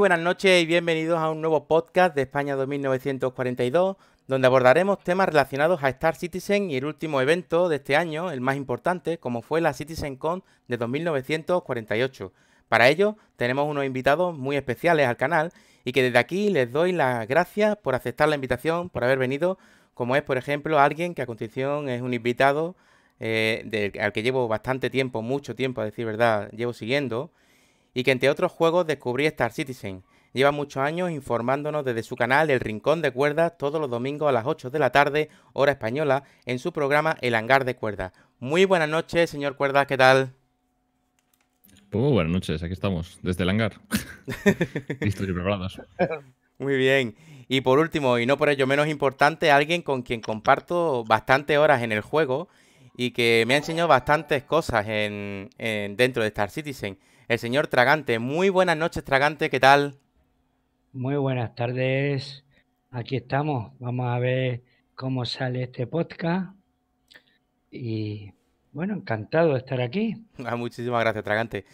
buenas noches y bienvenidos a un nuevo podcast de España 2942, donde abordaremos temas relacionados a Star Citizen y el último evento de este año, el más importante, como fue la CitizenCon de 2948. Para ello, tenemos unos invitados muy especiales al canal y que desde aquí les doy las gracias por aceptar la invitación, por haber venido, como es, por ejemplo, alguien que a continuación es un invitado eh, al que llevo bastante tiempo, mucho tiempo, a decir verdad, llevo siguiendo, y que entre otros juegos descubrí Star Citizen. Lleva muchos años informándonos desde su canal El Rincón de Cuerdas todos los domingos a las 8 de la tarde, hora española, en su programa El Hangar de Cuerdas. Muy buenas noches, señor Cuerdas, ¿qué tal? Pues muy buenas noches, aquí estamos, desde el hangar. Listo y Muy bien. Y por último, y no por ello menos importante, alguien con quien comparto bastantes horas en el juego y que me ha enseñado bastantes cosas dentro de Star Citizen el señor Tragante. Muy buenas noches, Tragante, ¿qué tal? Muy buenas tardes. Aquí estamos. Vamos a ver cómo sale este podcast. Y bueno, encantado de estar aquí. Ah, muchísimas gracias, Tragante.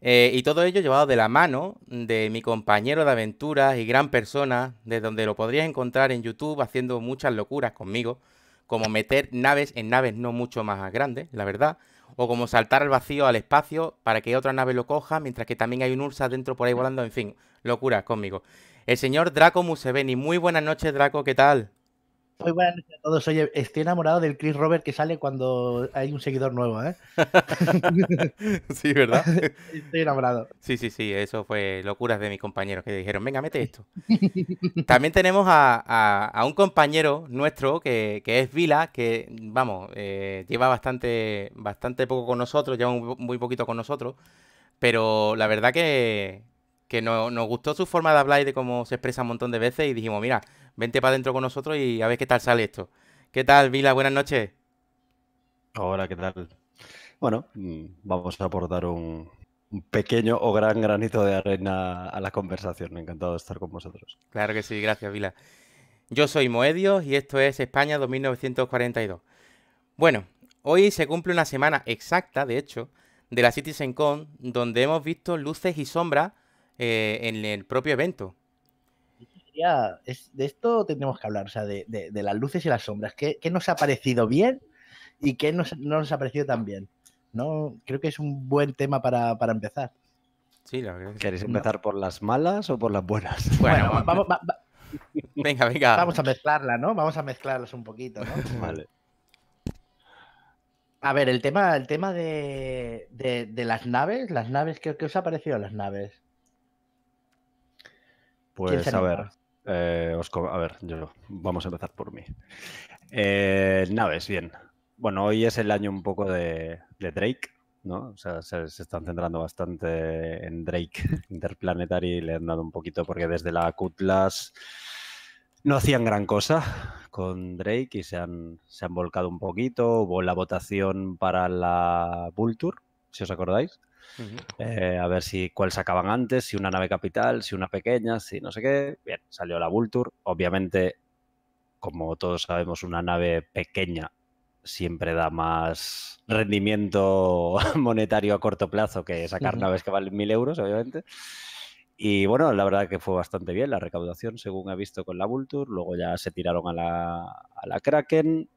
Eh, y todo ello llevado de la mano de mi compañero de aventuras y gran persona, de donde lo podrías encontrar en YouTube haciendo muchas locuras conmigo, como meter naves en naves no mucho más grandes, la verdad, o como saltar al vacío, al espacio, para que otra nave lo coja, mientras que también hay un Ursa dentro por ahí volando, en fin, locura, conmigo. El señor Draco Museveni, muy buenas noches Draco, ¿qué tal? Muy buenas todos. estoy enamorado del Chris Robert que sale cuando hay un seguidor nuevo, ¿eh? sí, ¿verdad? Estoy enamorado. Sí, sí, sí, eso fue locuras de mis compañeros que dijeron, venga, mete esto. También tenemos a, un compañero nuestro que, es Vila, que, vamos, eh, lleva bastante, bastante poco con nosotros, lleva muy poquito con nosotros, pero la verdad que, nos gustó su forma de hablar y de cómo se expresa un montón de veces y dijimos, mira, vente para adentro con nosotros y a ver qué tal sale esto. ¿Qué tal, Vila? Buenas noches. Hola, ¿qué tal? Bueno, mm, vamos a aportar un, pequeño o gran granito de arena a la conversación. Encantado de estar con vosotros. Claro que sí, gracias, Vila. Yo soy Moedios y esto es España 2942. Bueno, hoy se cumple una semana exacta, de hecho, de la CitizenCon, donde hemos visto luces y sombras eh, en el propio evento es, de esto tendremos que hablar, o sea, de, las luces y las sombras. ¿Qué, nos ha parecido bien y qué no nos ha parecido tan bien? No, creo que es un buen tema para, empezar. Sí, la ¿Queréis empezar por las malas o por las buenas? Bueno, vamos, venga, venga. Vamos a mezclarla, ¿no? Vamos a mezclarlas un poquito, ¿no? vale. A ver, el tema, el tema de, las naves, las naves, ¿qué, ¿qué, os ha parecido las naves? Pues a ver, eh, a ver, yo, vamos a empezar por mí. Eh, naves, bien. Bueno, hoy es el año un poco de, Drake, ¿no? O sea, se, están centrando bastante en Drake Interplanetary, le han dado un poquito porque desde la Cutlass no hacían gran cosa con Drake y se han, se han volcado un poquito. Hubo la votación para la Vulture, si os acordáis. Eh, a ver si cuál sacaban antes, si una nave capital, si una pequeña, si no sé qué. Bien, salió la Vulture. Obviamente, como todos sabemos, una nave pequeña siempre da más rendimiento monetario a corto plazo que sacar naves que valen mil euros, obviamente. Y bueno, la verdad que fue bastante bien la recaudación, según he visto con la Vulture. Luego ya se tiraron a la, a la Kraken.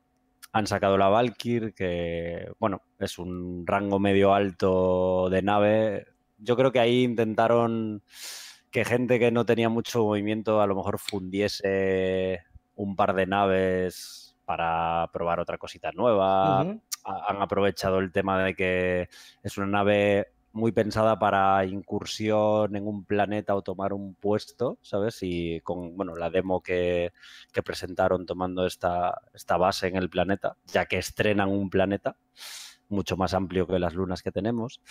Han sacado la Valkyr, que bueno, es un rango medio alto de nave. Yo creo que ahí intentaron que gente que no tenía mucho movimiento a lo mejor fundiese un par de naves para probar otra cosita nueva. Han aprovechado el tema de que es una nave muy pensada para incursión en un planeta o tomar un puesto, ¿sabes? Y con, bueno, la demo que, presentaron tomando esta, esta base en el planeta, ya que estrenan un planeta mucho más amplio que las lunas que tenemos.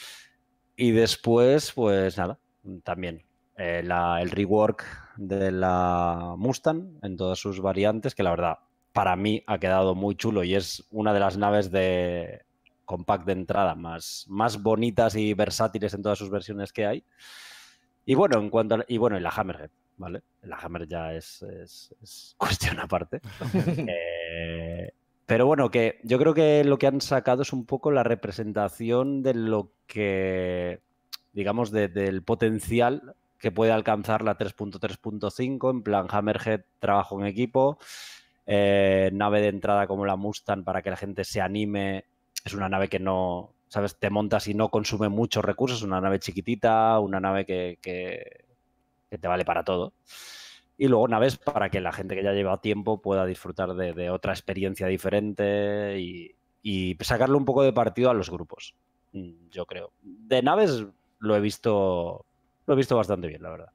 Y después, pues nada, también eh, el rework de la Mustang en todas sus variantes, que la verdad, para mí ha quedado muy chulo y es una de las naves de, compact de entrada más, más bonitas y versátiles en todas sus versiones que hay. Y bueno, en cuanto a, y bueno, y la Hammerhead, ¿vale? La Hammer ya es, cuestión aparte. Eh, pero bueno, que yo creo que lo que han sacado es un poco la representación de lo que, digamos, del potencial que puede alcanzar la 3.3.5, en plan Hammerhead, trabajo en equipo, eh, nave de entrada como la Mustang para que la gente se anime es una nave que no, ¿sabes? Te montas y no consume muchos recursos, una nave chiquitita, una nave que, te vale para todo. Y luego naves para que la gente que ya lleva tiempo pueda disfrutar de, otra experiencia diferente y, sacarle un poco de partido a los grupos, mm, yo creo. De naves lo he visto, lo he visto bastante bien, la verdad.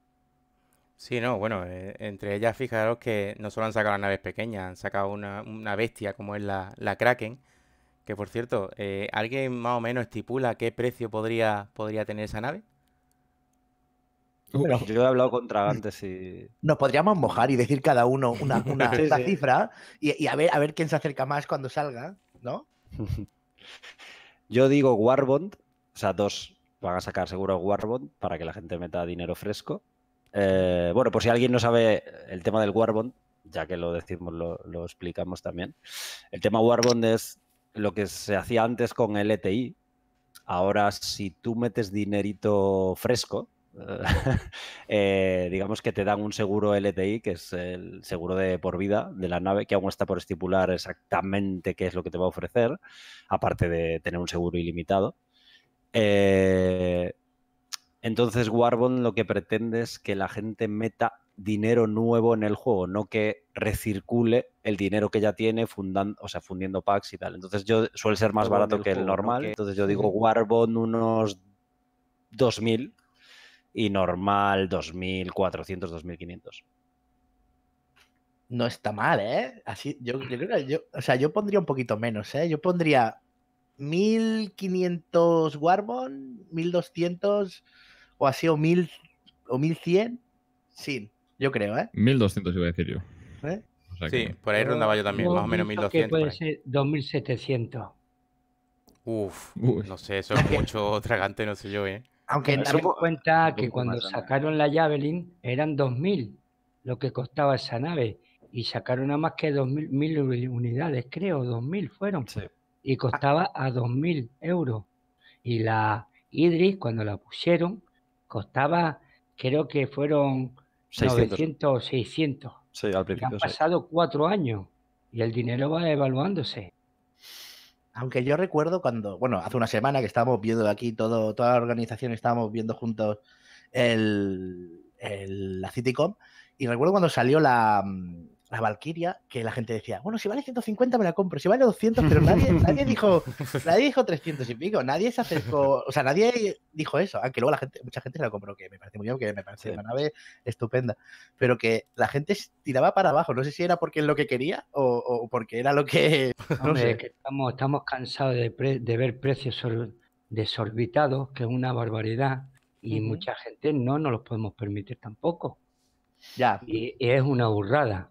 Sí, no, bueno, eh, entre ellas fijaros que no solo han sacado las naves pequeñas, han sacado una, bestia como es la, la Kraken, que por cierto, eh, ¿alguien más o menos estipula qué precio podría, podría tener esa nave? Yo he hablado con tragantes y. Nos podríamos mojar y decir cada uno una, cifra y, a, ver, a ver quién se acerca más cuando salga, ¿no? Yo digo Warbond, o sea, dos van a sacar seguro Warbond para que la gente meta dinero fresco. Eh, bueno, por si alguien no sabe el tema del Warbond, ya que lo decimos, lo, lo explicamos también. El tema Warbond es lo que se hacía antes con el e Ahora, si tú metes dinerito fresco, eh, digamos que te dan un seguro LTI, que es el seguro de por vida de la nave, que aún está por estipular exactamente qué es lo que te va a ofrecer, aparte de tener un seguro ilimitado. Eh, entonces, Warbond lo que pretende es que la gente meta dinero nuevo en el juego, no que recircule el dinero que ya tiene fundando, o sea, fundiendo packs y tal. Entonces yo suele ser más barato que el normal. Entonces yo digo Warbond unos 2000 y normal 2400, 2500. No está mal, ¿eh? Así, yo, creo que yo, o sea, yo pondría un poquito menos, ¿eh? Yo pondría 1500 Warbond, 1200 o así, o 1000 o 1100 sin. Yo creo, ¿eh? 1200 iba a decir yo. ¿Eh? sí, por ahí rondaba yo también, más o menos 1200. puede ser 2700. Uf, no sé, eso es mucho tragante, no sé yo, ¿eh? Aunque se cuenta que cuando sacaron la Javelin eran 2000 lo que costaba esa nave y sacaron a más que 2000 mil unidades, creo, 2000 fueron. Sí. Y costaba a 2000 euros. Y la Idris, cuando la pusieron, costaba, creo que fueron 600. 900, 600. Sí, al principio. sí. han pasado cuatro años y el dinero va evaluándose. Aunque yo recuerdo cuando, bueno, hace una semana que estábamos viendo aquí, todo, toda la organización estábamos viendo juntos la Citicom. y recuerdo cuando salió la, mm, la Valkyria, que la gente decía, bueno, si vale 150 me la compro, si vale 200, pero nadie, nadie dijo nadie dijo 300 y pico, nadie se acercó, o sea, nadie dijo eso, aunque luego la gente, mucha gente se la compró, que me parece muy bien, que me parece una nave estupenda, pero que la gente tiraba para abajo, no sé si era porque es lo que quería o, o porque era lo que... No sé. Que estamos, estamos cansados de, ver precios desorbitados, que es una barbaridad, y mucha gente no nos los podemos permitir tampoco. Ya. y es una burrada.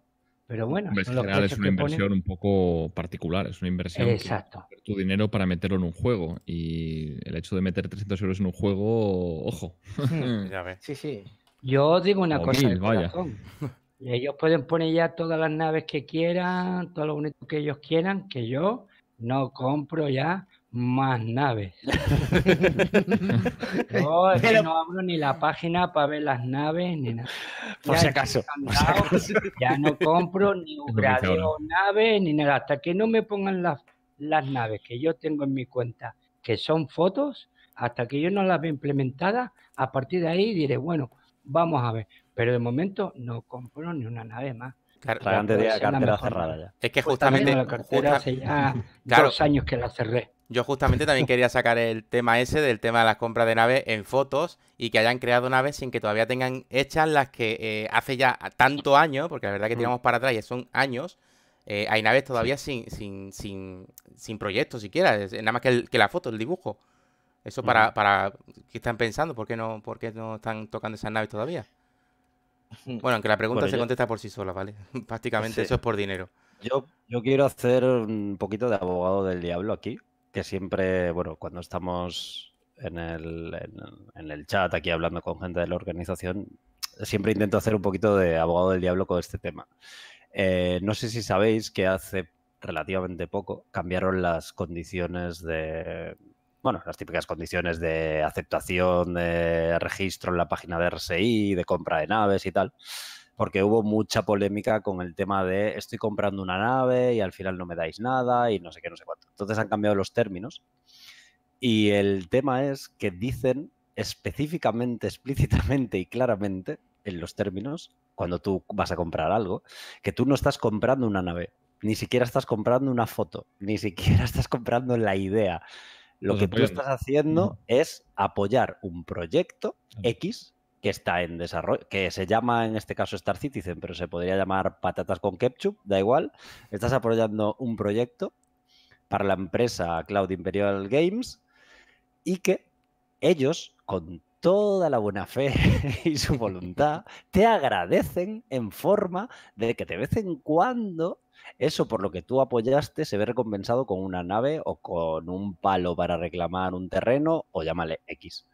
Pero bueno, en general es una inversión un poco particular, es una inversión. Exacto. tu dinero para meterlo en un juego. Y el hecho de meter 300 euros en un juego, ojo. Hmm. Sí, sí. Yo digo una cosa. Ellos pueden poner ya todas las naves que quieran, todo lo único que ellos quieran, que yo no compro ya más naves. no, abro ni la página para ver las naves ni Por si acaso. Ya no compro ni un naves ni nada. Hasta que no me pongan las, las naves que yo tengo en mi cuenta, que son fotos, hasta que yo no las ve implementadas, a partir de ahí diré, bueno, vamos a ver. Pero de momento no compro ni una nave más. de la cartera cerrada ya. Es que justamente. la cartera hace ya dos años que la cerré. Yo justamente también quería sacar el tema ese del tema de las compras de naves en fotos y que hayan creado naves sin que todavía tengan hechas las que eh, hace ya tanto año, porque la verdad que mm. tiramos para atrás y son años, eh, hay naves todavía sin, sin, proyecto siquiera, eh, nada más que, que, la foto, el dibujo. Eso para, para ¿qué están pensando? ¿Por qué, no, ¿Por qué no están tocando esas naves todavía? Bueno, aunque la pregunta se contesta por sí sola, ¿vale? Prácticamente eso es por dinero. Yo, yo quiero hacer un poquito de abogado del diablo aquí, que siempre, bueno, cuando estamos en el, en, el chat aquí hablando con gente de la organización, siempre intento hacer un poquito de abogado del diablo con este tema. Eh, no sé si sabéis que hace relativamente poco cambiaron las condiciones de, bueno, las típicas condiciones de aceptación de registro en la página de RSI, de compra de naves y tal, porque hubo mucha polémica con el tema de estoy comprando una nave y al final no me dais nada y no sé qué, no sé cuánto. Entonces han cambiado los términos y el tema es que dicen específicamente, explícitamente y claramente en los términos, cuando tú vas a comprar algo, que tú no estás comprando una nave, ni siquiera estás comprando una foto, ni siquiera estás comprando la idea. Lo pues que tú estás haciendo es apoyar un proyecto X que está en desarrollo, que se llama en este caso Star Citizen, pero se podría llamar Patatas con Ketchup, da igual. Estás apoyando un proyecto para la empresa Cloud Imperial Games y que ellos, con toda la buena fe y su voluntad, te agradecen en forma de que de vez en cuando eso por lo que tú apoyaste se ve recompensado con una nave o con un palo para reclamar un terreno o llámale X.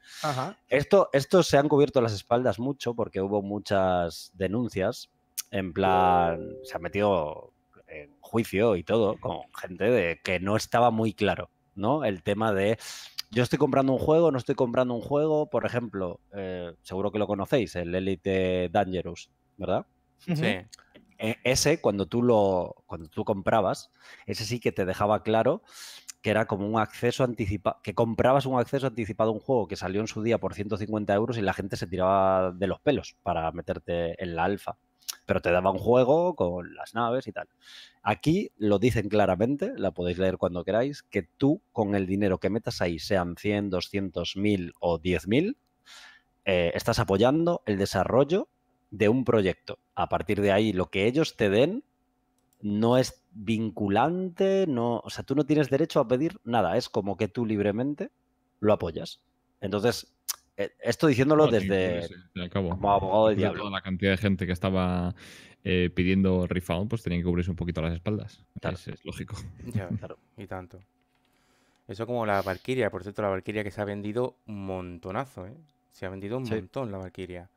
Esto, se han cubierto las espaldas mucho porque hubo muchas denuncias. En plan, se ha metido en juicio y todo con gente de que no estaba muy claro, ¿no? El tema de yo estoy comprando un juego, no estoy comprando un juego, por ejemplo, eh, seguro que lo conocéis, el Elite Dangerous, ¿verdad? Sí. E, ese, cuando tú lo cuando tú comprabas, ese sí que te dejaba claro que era como un acceso anticipado, que comprabas un acceso anticipado a un juego que salió en su día por 150 euros y la gente se tiraba de los pelos para meterte en la alfa. Pero te daba un juego con las naves y tal. Aquí lo dicen claramente, la podéis leer cuando queráis, que tú con el dinero que metas ahí, sean 100, 200 mil o 10.000, mil, eh, estás apoyando el desarrollo de un proyecto. A partir de ahí, lo que ellos te den no es vinculante, no, o sea, tú no tienes derecho a pedir nada, es como que tú libremente lo apoyas. Entonces, e, esto diciéndolo desde como abogado del diablo. la cantidad de gente que estaba eh, pidiendo refund, pues tenían que cubrirse un poquito las espaldas. Es, lógico. Ya, claro. Y tanto. Eso como la valquiria por cierto, la valquiria que se ha vendido un montonazo, ¿eh? Se ha vendido un montón la valquiria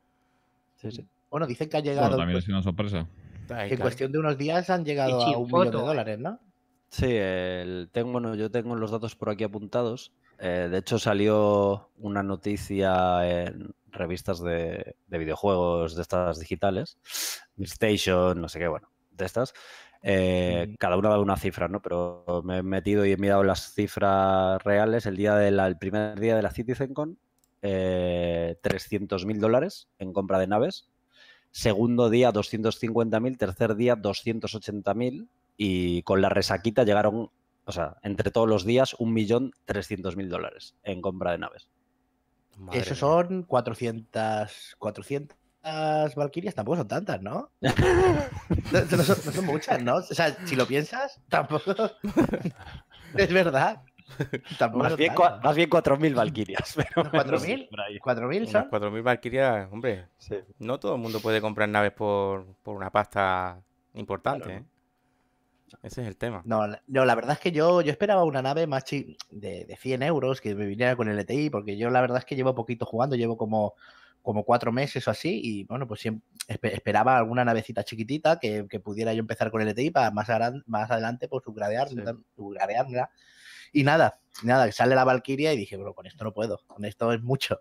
Sí, sí. Bueno, dicen que ha llegado. una sorpresa. En cuestión de unos días han llegado a un millón de dólares, ¿no? Sí, tengo, yo tengo los datos por aquí apuntados. Eh, de hecho, salió una noticia en revistas de, videojuegos de estas digitales, Station, no sé qué, bueno, de estas. Eh, cada una da una cifra, ¿no? Pero me he metido y he mirado las cifras reales. El día del primer día de la CitizenCon, eh, 300 dólares en compra de naves segundo día 250.000, tercer día 280.000 y con la resaquita llegaron, o sea, entre todos los días 1.300.000 dólares en compra de naves. Eso son 400, 400 Valkyrias, tampoco son tantas, ¿no? no son muchas, ¿no? O sea, si lo piensas, tampoco... es verdad. más, bien, más bien 4.000 Valkyrias. ¿4.000? ¿4.000 4.000 Valkyrias, hombre. No todo el mundo puede comprar naves por, por una pasta importante. ¿eh? Ese es el tema. No, la verdad es que yo, yo esperaba una nave más de, de 100 euros que me viniera con el ETI, porque yo la verdad es que llevo poquito jugando, llevo como como cuatro meses o así, y bueno, pues siempre esperaba alguna navecita chiquitita que, pudiera yo empezar con el e para más, más adelante, por subgradear subgradearla y nada, nada, sale la valquiria y dije, bueno, con esto no puedo, con esto es mucho.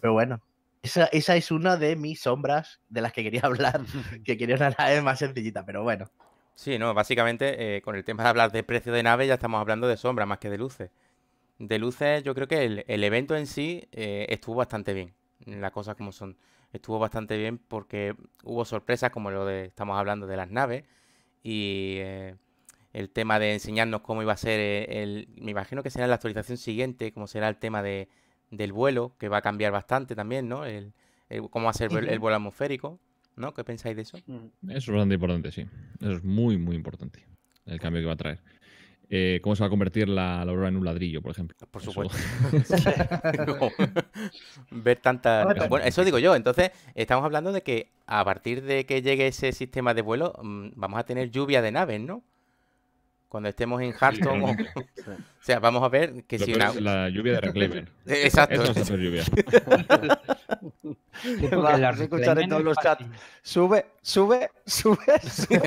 Pero bueno, esa, es una de mis sombras de las que quería hablar, que quería una nave más sencillita, pero bueno. Sí, no, básicamente eh, con el tema de hablar de precio de nave ya estamos hablando de sombras más que de luces. De luces yo creo que el, evento en sí eh, estuvo bastante bien, las cosas como son. Estuvo bastante bien porque hubo sorpresas como lo de, estamos hablando de las naves y... Eh, el tema de enseñarnos cómo iba a ser eh, el, Me imagino que será la actualización siguiente, cómo será el tema del vuelo, que va a cambiar bastante también, ¿no? El, va a ser el, vuelo atmosférico, ¿no? ¿Qué pensáis de eso? Mm. Eso es bastante importante, sí. Eso es muy, muy importante, el cambio que va a traer. Eh, ¿Cómo se va a convertir la, la, en un ladrillo, por ejemplo? Por supuesto. Ver tanta... Bueno, eso digo yo. Entonces, estamos hablando de que a partir de que llegue ese sistema de vuelo, mm, vamos a tener lluvia de naves, ¿no? cuando estemos en Hearthstone. o... sea, vamos a ver que si una... La lluvia de Reclaimer. Exacto. Eso es lluvia. a escuchar en todos los chats. Sube, sube, sube, sube.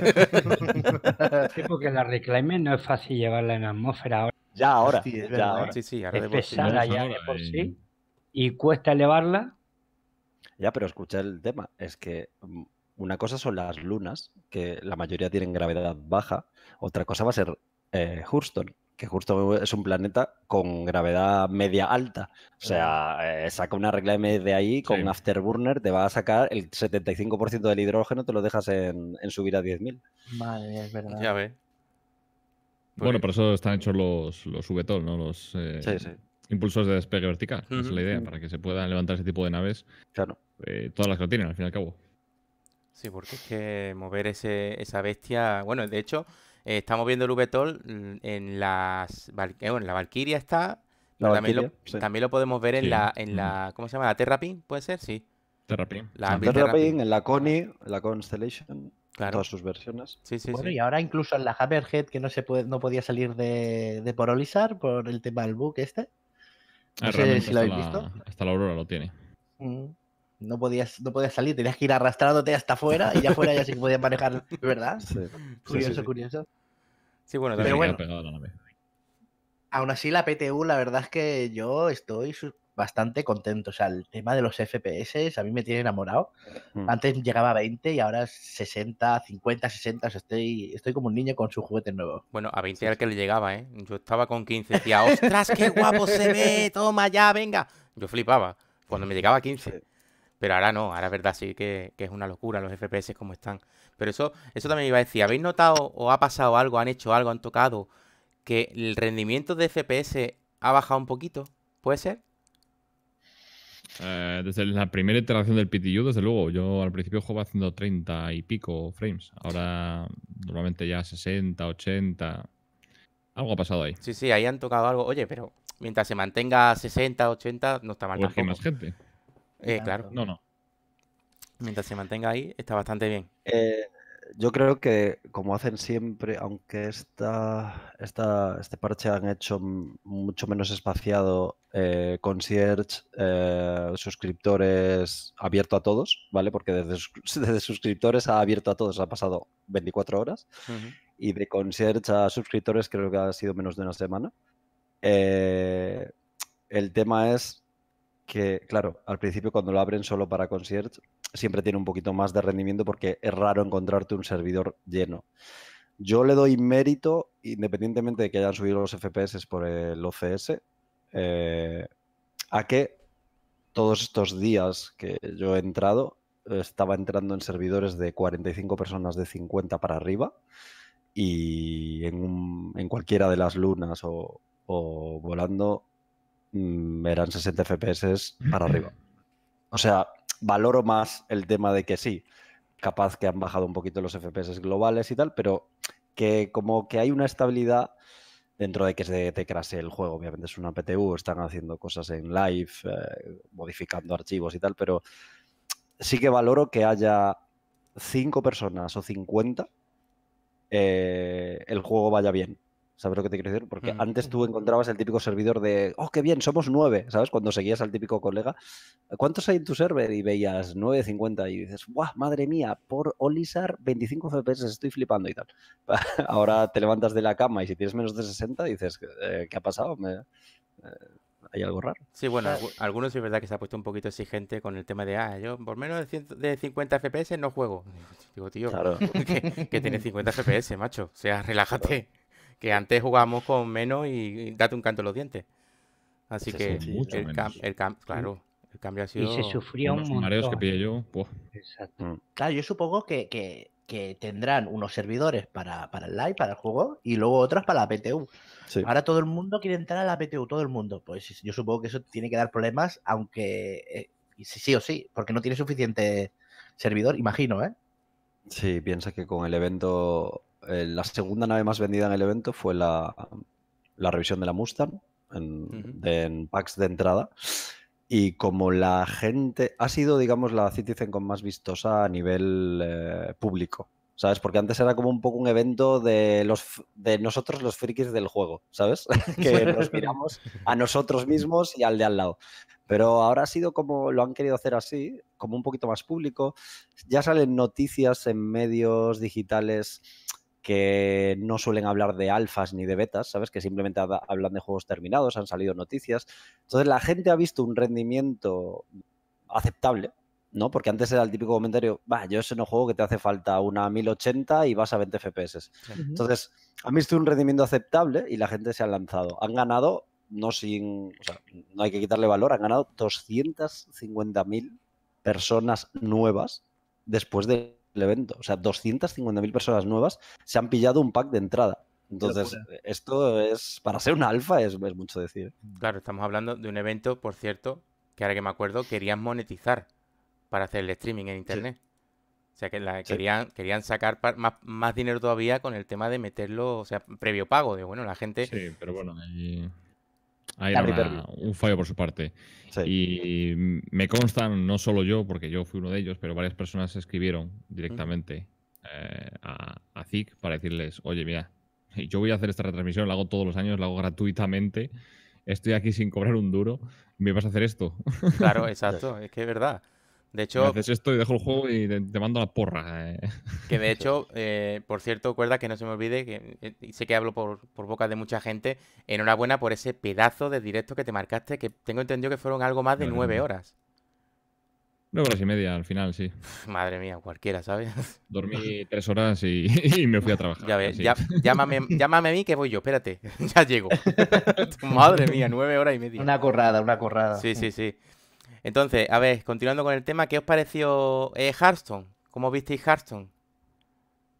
porque la Reclaimer no es fácil llevarla en atmósfera ahora. Ya ahora. Sí, ya ahora. Sí, sí, es pesada ya de por eh. sí. Y cuesta elevarla. Ya, pero escucha el tema. Es que mm, una cosa son las lunas, que la mayoría tienen gravedad baja, otra cosa va a ser Hurston, eh, que Houston es un planeta con gravedad media alta. O sea, eh, saca una regla M de ahí, con Afterburner te va a sacar el 75% del hidrógeno, te lo dejas en, subir a 10.000. Vale, es verdad. Ya ve. Bueno, por eso están hechos los, los VTOL, ¿no? Los eh, impulsos de despegue vertical. es la idea, para que se puedan levantar ese tipo de naves. Claro. todas las que lo tienen, al fin y al cabo. Sí, porque es que mover ese, esa bestia. Bueno, de hecho, eh, estamos viendo el VTOL mm, en, las, eh, en la Valkyria está. también, lo, podemos ver en la, en la. ¿Cómo se llama? ¿La Terrapin? ¿Puede ser? Sí. Terrapin. La en Terrapin, en la coni en la Constellation. todas sus versiones. Sí, sí, bueno, y ahora incluso en la Hammerhead, que no se puede, no podía salir de, de por el tema del bug este. No ah, sé si lo habéis visto. Hasta la Aurora lo tiene. Sí. Mm no podías, no salir, tenías que ir arrastrándote hasta afuera y ya fuera ya sí que podías manejar, ¿verdad? Curioso, curioso. Sí, bueno, también he pegado la Aún así, la PTU, la verdad es que yo estoy bastante contento. O sea, el tema de los FPS a mí me tiene enamorado. Mm. Antes llegaba a 20 y ahora 60, 50, 60. estoy, como un niño con su juguete nuevo. Bueno, a 20 era el que le llegaba, ¿eh? Yo estaba con 15. Decía, ostras, qué guapo se ve, toma ya, venga. Yo flipaba cuando me llegaba a 15. Pero ahora no, ahora es verdad, sí que, es una locura los FPS como están. Pero eso, eso también iba a decir, ¿habéis notado o ha pasado algo, han hecho algo, han tocado, que el rendimiento de FPS ha bajado un poquito? ¿Puede ser? Eh, desde la primera iteración del PTU, desde luego. Yo al principio jugaba haciendo 30 y pico frames. Ahora normalmente ya 60, 80. Algo ha pasado ahí. Sí, sí, ahí han tocado algo. Oye, pero mientras se mantenga 60, 80, no está mal. Pues tampoco. hay más gente. Eh, claro, no, no. Mientras se mantenga ahí, está bastante bien. Eh, yo creo que, como hacen siempre, aunque esta, este parche han hecho mucho menos espaciado, eh, concierge, eh, suscriptores, abierto a todos, ¿vale? Porque desde, suscriptores ha abierto a todos ha pasado 24 horas. Y de concierge a suscriptores creo que ha sido menos de una semana. el tema es que, claro, al principio cuando lo abren solo para concierge, siempre tiene un poquito más de rendimiento porque es raro encontrarte un servidor lleno. Yo le doy mérito, independientemente de que hayan subido los FPS por el OCS, eh, a que todos estos días que yo he entrado, estaba entrando en servidores de 45 personas de 50 para arriba y en, cualquiera de las lunas o volando Mm, eran 60 FPS para arriba. O sea, valoro más el tema de que sí, capaz que han bajado un poquito los FPS globales y tal, pero que como que hay una estabilidad dentro de que se te crase el juego. Obviamente es una PTU, están haciendo cosas en live, eh, modificando archivos y tal, pero sí que valoro que haya 5 personas o 50, eh, el juego vaya bien. ¿Sabes lo que te quiero decir? Porque mm. antes tú encontrabas el típico servidor de, oh, qué bien, somos nueve, ¿sabes? Cuando seguías al típico colega, ¿cuántos hay en tu server? Y veías 9.50 y dices, guau, madre mía, por olizar 25 FPS, estoy flipando y tal. Ahora te levantas de la cama y si tienes menos de 60 dices, eh, ¿qué ha pasado? Eh, hay algo raro. Sí, bueno, algunos es verdad que se ha puesto un poquito exigente con el tema de, ah, yo por menos de, 50 FPS no juego. Digo, tío, claro. que, que tienes 50 FPS, macho. O sea, relájate que antes jugábamos con menos y, date un canto en los dientes. Así que el, claro, el cambio ha sido. Y se sufrió un montón. mareos que yo. Exacto. Mm. Claro, yo supongo que, tendrán unos servidores para, el live, para el juego, y luego otros para la PTU. Ahora todo el mundo quiere entrar a la PTU, todo el mundo. Pues yo supongo que eso tiene que dar problemas, aunque eh, sí, sí o sí, porque no tiene suficiente servidor, imagino, ¿eh? Sí, piensa que con el evento eh, la segunda nave más vendida en el evento fue la, revisión de la Mustang en, packs de entrada. Y como la gente ha sido, digamos, la Citizen con más vistosa a nivel eh, público, ¿sabes? Porque antes era como un poco un evento de, los, de nosotros los frikis del juego, ¿sabes? que nos miramos a nosotros mismos y al de al lado. Pero ahora ha sido como lo han querido hacer así, como un poquito más público. Ya salen noticias en medios digitales que no suelen hablar de alfas ni de betas, ¿sabes? Que simplemente hablan de juegos terminados, han salido noticias. Entonces la gente ha visto un rendimiento aceptable, ¿no? Porque antes era el típico comentario, va, yo ese no juego que te hace falta una 1080 y vas a 20 FPS. Entonces, han visto un rendimiento aceptable y la gente se ha lanzado. Han ganado, no sin, o sea, no hay que quitarle valor, han ganado 250.000 personas nuevas después de el evento. O sea, 250.000 personas nuevas se han pillado un pack de entrada. Entonces, esto es, para ser una alfa es, mucho decir. ¿eh? Claro, estamos hablando de un evento, por cierto, que ahora que me acuerdo, querían monetizar para hacer el streaming en Internet. O sea, que querían, querían sacar más, dinero todavía con el tema de meterlo, o sea, previo pago. De bueno, la gente... Sí, pero bueno, ahí un fallo por su parte. Y me constan, no solo yo, porque yo fui uno de ellos, pero varias personas escribieron directamente eh, a, a para decirles, oye, mira, yo voy a hacer esta retransmisión, la hago todos los años, la hago gratuitamente, estoy aquí sin cobrar un duro, me vas a hacer esto. Claro, exacto, es que es verdad. De hecho. Haces esto y dejo el juego y te, mando la porra. Eh. Que de hecho, eh, por cierto, recuerda que no se me olvide, que eh, sé que hablo por, por, boca de mucha gente. Enhorabuena por ese pedazo de directo que te marcaste, que tengo entendido que fueron algo más de nueve horas. Nueve horas y media al final, sí. madre mía, cualquiera, ¿sabes? Dormí tres horas y, me fui a trabajar. Ya ves, llámame, llámame, a mí que voy yo, espérate, ya llego. madre mía, nueve horas y media. Una corrada, una corrada. Sí, sí, sí. Entonces, a ver, continuando con el tema, ¿qué os pareció eh, Hearthstone? ¿Cómo visteis Hearthstone?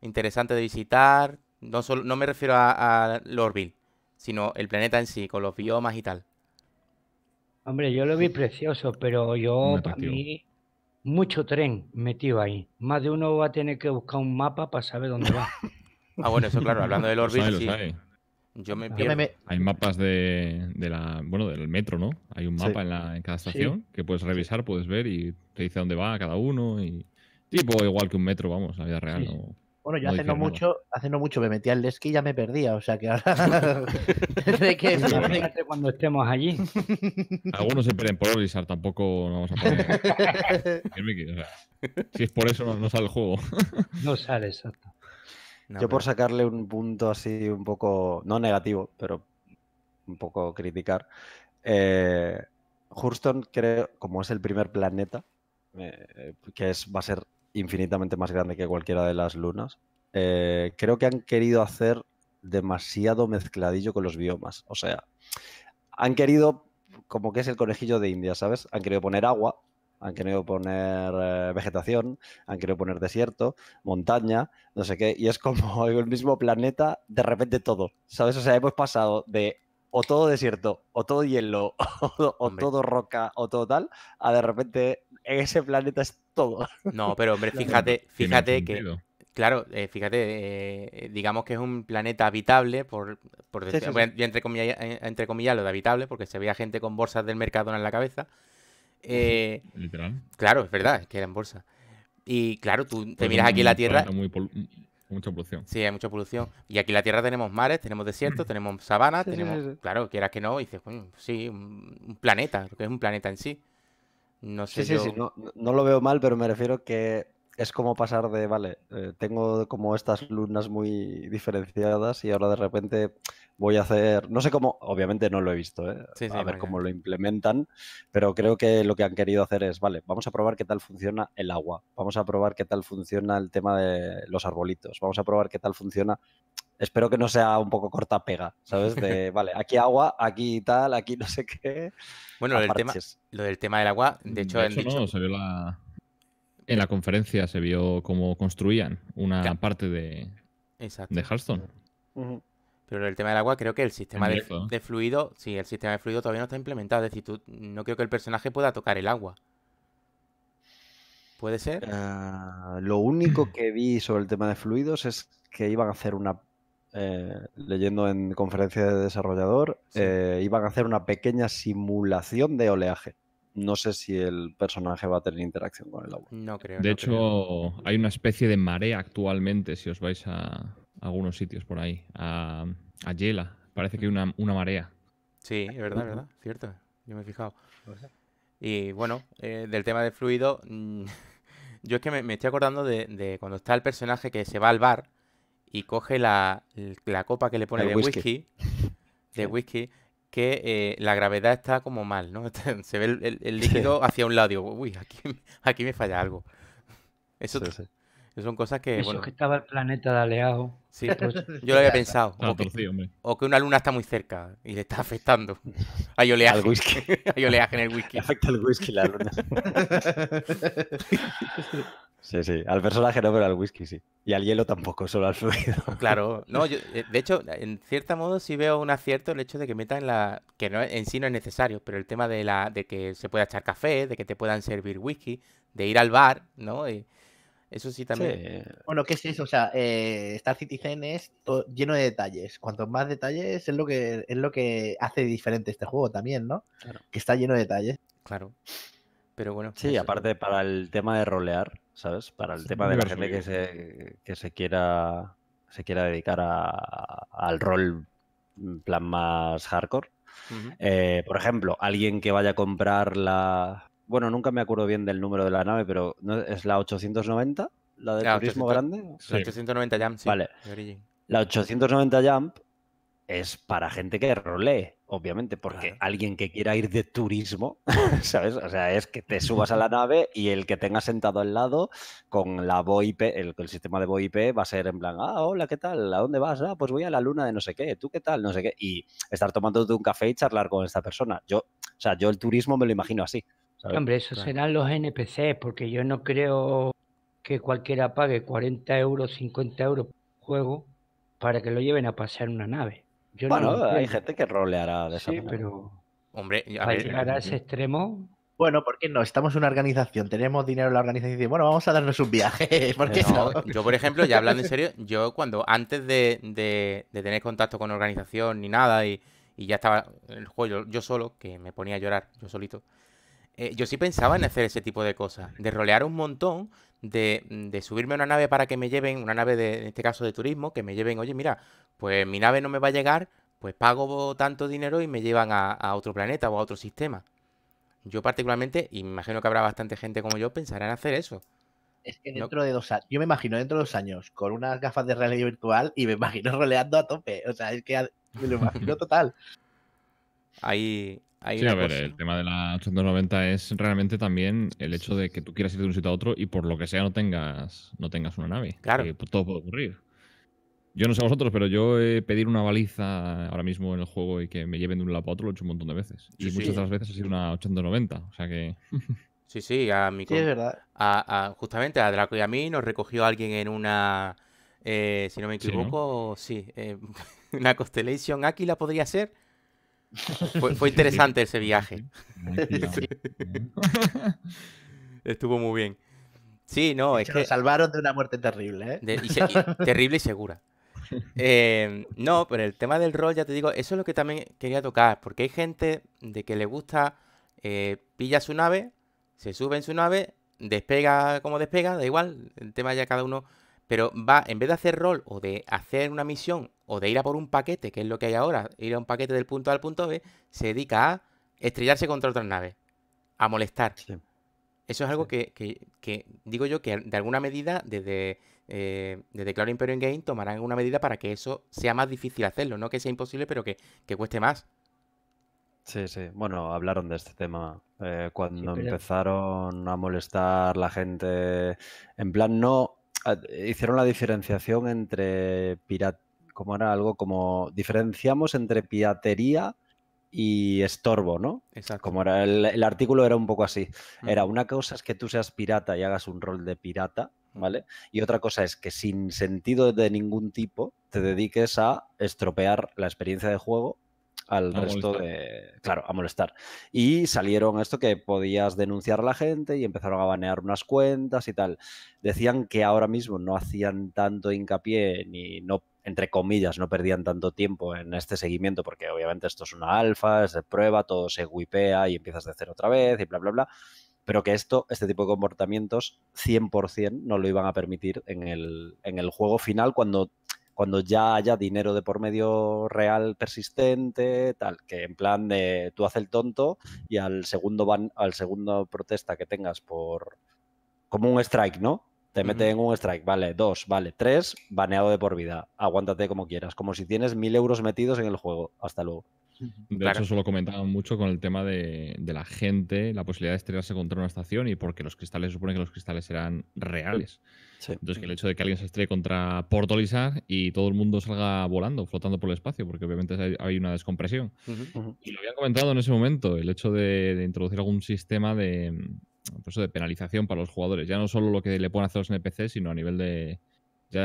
Interesante de visitar. No, solo, no me refiero a, a Lorville, sino el planeta en sí, con los biomas y tal. Hombre, yo lo vi precioso, pero yo para mí mucho tren metido ahí. Más de uno va a tener que buscar un mapa para saber dónde va. ah, bueno, eso claro, hablando del Orville, sí. Yo me pierdo. Hay mapas de, la, bueno, del metro, ¿no? Hay un mapa en, la, en, cada estación que puedes revisar, puedes ver y te dice dónde va cada uno. y Tipo igual que un metro, vamos, la vida real. bueno, yo hace, no mucho, hace mucho me metí al esquí y ya me perdía, o sea que ahora que cuando estemos allí. Algunos se pierden por revisar tampoco nos vamos a poner. si es por eso no sale el juego. no sale, exacto. Yo por sacarle un punto así un poco, no negativo, pero un poco criticar, eh, Hurston creo, como es el primer planeta, eh, que es, va a ser infinitamente más grande que cualquiera de las lunas, eh, creo que han querido hacer demasiado mezcladillo con los biomas. O sea, han querido, como que es el conejillo de India, ¿sabes? Han querido poner agua, han querido poner eh, vegetación, han querido poner desierto, montaña, no sé qué, y es como el mismo planeta, de repente todo, ¿sabes? O sea, hemos pasado de o todo desierto, o todo hielo, o, todo roca, o todo tal, a de repente en ese planeta es todo. No, pero hombre, fíjate, fíjate que... Claro, eh, fíjate, eh, digamos que es un planeta habitable, por, por entre, comillas, entre comillas lo de habitable, porque se había gente con bolsas del Mercadona en la cabeza, eh, Literal. Claro, es verdad, es que era en bolsa. Y claro, tú te miras aquí mm, la Tierra. Muy mm, mucha polución. Sí, hay mucha polución. Y aquí la Tierra tenemos mares, tenemos desiertos, mm. tenemos sabanas, tenemos. Claro, quieras que no, y dices, sí, un, planeta, lo que es un planeta en sí. No sé. no, lo veo mal, pero me refiero que es como pasar de, vale, eh, tengo como estas lunas muy diferenciadas y ahora de repente voy a hacer, no sé cómo, obviamente no lo he visto, ¿eh? a ver cómo lo implementan, pero creo que lo que han querido hacer es, vale, vamos a probar qué tal funciona el agua, vamos a probar qué tal funciona el tema de los arbolitos, vamos a probar qué tal funciona espero que no sea un poco corta pega, ¿sabes? De, vale, aquí agua, aquí tal, aquí no sé qué. Bueno, lo del, tema, del agua, de mm, hecho... han dicho... En la conferencia se vio cómo construían una parte de, de Hearthstone. Pero el tema del agua, creo que el sistema de, fluido, sí, el sistema de fluido todavía no está implementado. Es decir, tú, no creo que el personaje pueda tocar el agua. ¿Puede ser? Eh, lo único que vi sobre el tema de fluidos es que iban a hacer una eh, leyendo en conferencia de desarrollador, eh, iban a hacer una pequeña simulación de oleaje no sé si el personaje va a tener interacción con el agua. No creo. De hecho, hay una especie de marea actualmente, si os vais a, algunos sitios por ahí, a, a Yela. Parece que hay una, marea. Sí, es verdad, verdad, cierto. Yo me he fijado. Y bueno, eh, del tema de fluido, mm, yo es que me, estoy acordando de, cuando está el personaje que se va al bar y coge la, copa que le pone de whisky de whisky que eh, la gravedad está como mal, ¿no? Se ve el, líquido hacia un lado, digo, uy, aquí, aquí me falla algo. Eso, son cosas que. Eso bueno, que estaba el planeta de aleado. Sí, pues, yo lo había pensado. o, que, una luna está muy cerca y le está afectando. Hay oleaje. Hay oleaje en el whisky. afecta el whisky la luna. Sí, sí. Al personaje no, pero al whisky sí. Y al hielo tampoco, solo al fluido. Claro, no, eh, de hecho, en cierto modo sí veo un acierto el hecho de que metan la. que no, en sí no es necesario, pero el tema de la de que se pueda echar café, de que te puedan servir whisky, de ir al bar, ¿no? Eh, eso sí también. Bueno, ¿qué es eso? O sea, eh, Star Citizen es lleno de detalles. Cuantos más detalles es lo que es lo que hace diferente este juego también, ¿no? Claro. Que está lleno de detalles. Claro. Pero bueno. Sí, aparte para el tema de rolear ¿sabes? Para el tema de la gente que se, que se quiera se quiera dedicar a, al rol plan más hardcore. Eh, por ejemplo, alguien que vaya a comprar la... Bueno, nunca me acuerdo bien del número de la nave, pero ¿es la 890? ¿La del turismo grande? La 890 Jump, sí. Vale. La 890 Jump es para gente que rolee, obviamente, porque alguien que quiera ir de turismo, ¿sabes? O sea, es que te subas a la nave y el que tenga sentado al lado con la VoIP, el, el sistema de VoIP va a ser en plan, ah, hola, ¿qué tal? ¿A dónde vas? Ah, pues voy a la luna de no sé qué, ¿tú qué tal? No sé qué. Y estar tomando un café y charlar con esta persona. Yo, o sea, yo el turismo me lo imagino así. Hombre, eso serán los NPC, porque yo no creo que cualquiera pague 40 euros, 50 euros por juego para que lo lleven a pasear una nave bueno, hay gente que roleará de esa pero... Hombre, a a eh, ese extremo... Bueno, ¿por qué no? Estamos en una organización, tenemos dinero en la organización y bueno, vamos a darnos un viaje. Yo, por ejemplo, ya hablando en serio, yo cuando antes de, tener contacto con organización ni nada y, ya estaba el juego yo, solo, que me ponía a llorar yo solito, eh, yo sí pensaba en hacer ese tipo de cosas, de rolear un montón, de, de, subirme a una nave para que me lleven, una nave de, en este caso de turismo, que me lleven, oye, mira, pues mi nave no me va a llegar, pues pago tanto dinero y me llevan a, otro planeta o a otro sistema. Yo particularmente, y me imagino que habrá bastante gente como yo, pensará en hacer eso. Es que dentro de dos años, yo me imagino dentro de dos años con unas gafas de realidad virtual y me imagino roleando a tope. O sea, es que me lo imagino total. Ahí, sí, a ver, el tema de la 890 es realmente también el hecho de que tú quieras ir de un sitio a otro y por lo que sea no tengas, no tengas una nave. Claro. Que todo puede ocurrir. Yo no sé vosotros, pero yo he eh, pedir una baliza ahora mismo en el juego y que me lleven de un lado a otro lo he hecho un montón de veces. y muchas de las veces ha sido una 890. O sea que. Sí, sí, a mi. Sí, es verdad. A, justamente a Draco y a mí nos recogió alguien en una. Eh, si no me equivoco, sí. Eh, una Constellation Aquila podría ser. Fue, interesante ese viaje. Estuvo muy bien. Sí, no, es que. salvaron de una muerte terrible, ¿eh? terrible y segura. Em, no, pero el tema del rol, ya te digo, eso es lo que también quería tocar, porque hay gente de que le gusta, eh, pilla su nave, se sube en su nave, despega como despega, da igual, el tema ya cada uno, pero va, en vez de hacer rol o de hacer una misión o de ir a por un paquete, que es lo que hay ahora, ir a un paquete del punto A al punto B, se dedica a estrellarse contra otras naves, a molestar. Eso es algo que, digo yo que de alguna medida desde, eh, desde Claro Imperium Game tomarán alguna medida para que eso sea más difícil hacerlo, no que sea imposible, pero que, cueste más. Sí, sí. Bueno, hablaron de este tema eh, cuando empezaron a molestar la gente. En plan, no hicieron la diferenciación entre pirata como era algo como diferenciamos entre piratería y estorbo, ¿no? Exacto. Como era el, artículo era un poco así. Era una cosa es que tú seas pirata y hagas un rol de pirata, ¿vale? Y otra cosa es que sin sentido de ningún tipo te dediques a estropear la experiencia de juego al resto de. Claro, a molestar. Y salieron esto que podías denunciar a la gente y empezaron a banear unas cuentas y tal. Decían que ahora mismo no hacían tanto hincapié ni no entre comillas, no perdían tanto tiempo en este seguimiento, porque obviamente esto es una alfa, es de prueba, todo se wipea y empiezas de cero otra vez y bla, bla, bla. Pero que esto, este tipo de comportamientos, 100% no lo iban a permitir en el, en el juego final cuando, cuando ya haya dinero de por medio real persistente, tal, que en plan de tú haces el tonto y al segundo, van, al segundo protesta que tengas por... como un strike, ¿no? Te uh en un strike, vale, dos, vale, tres, baneado de por vida. Aguántate como quieras, como si tienes mil euros metidos en el juego. Hasta luego. De hecho, eso lo comentaban mucho con el tema de, la gente, la posibilidad de estrellarse contra una estación y porque los cristales, se supone que los cristales eran reales. Entonces, el hecho de que alguien se estrelle contra Portolizar y todo el mundo salga volando, flotando por el espacio, porque obviamente hay una descompresión. Y lo habían comentado en ese momento, el hecho de introducir algún sistema de, eso de penalización para los jugadores. Ya no solo lo que le a hacer los NPC, sino a nivel de,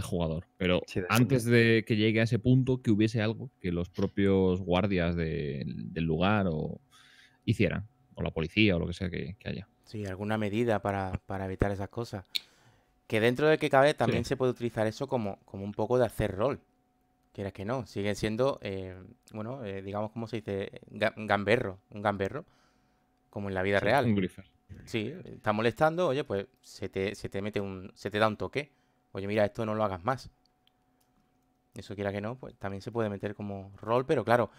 jugador. Pero antes de que llegue a ese punto, que hubiese algo que los propios guardias del lugar o hicieran, o la policía o lo que sea que, haya. Sí, alguna medida para, evitar esas cosas. Que dentro de que cabe también se puede utilizar eso como, como un poco de hacer rol. Quieras que no, siguen siendo, eh, bueno, eh, digamos, como se dice? gamberro, un gamberro, como en la vida real. Un grifer. Sí, está molestando, oye, pues se te, se te mete un. se te da un toque. Oye, mira, esto no lo hagas más. Eso quiera que no, pues también se puede meter como rol, pero claro,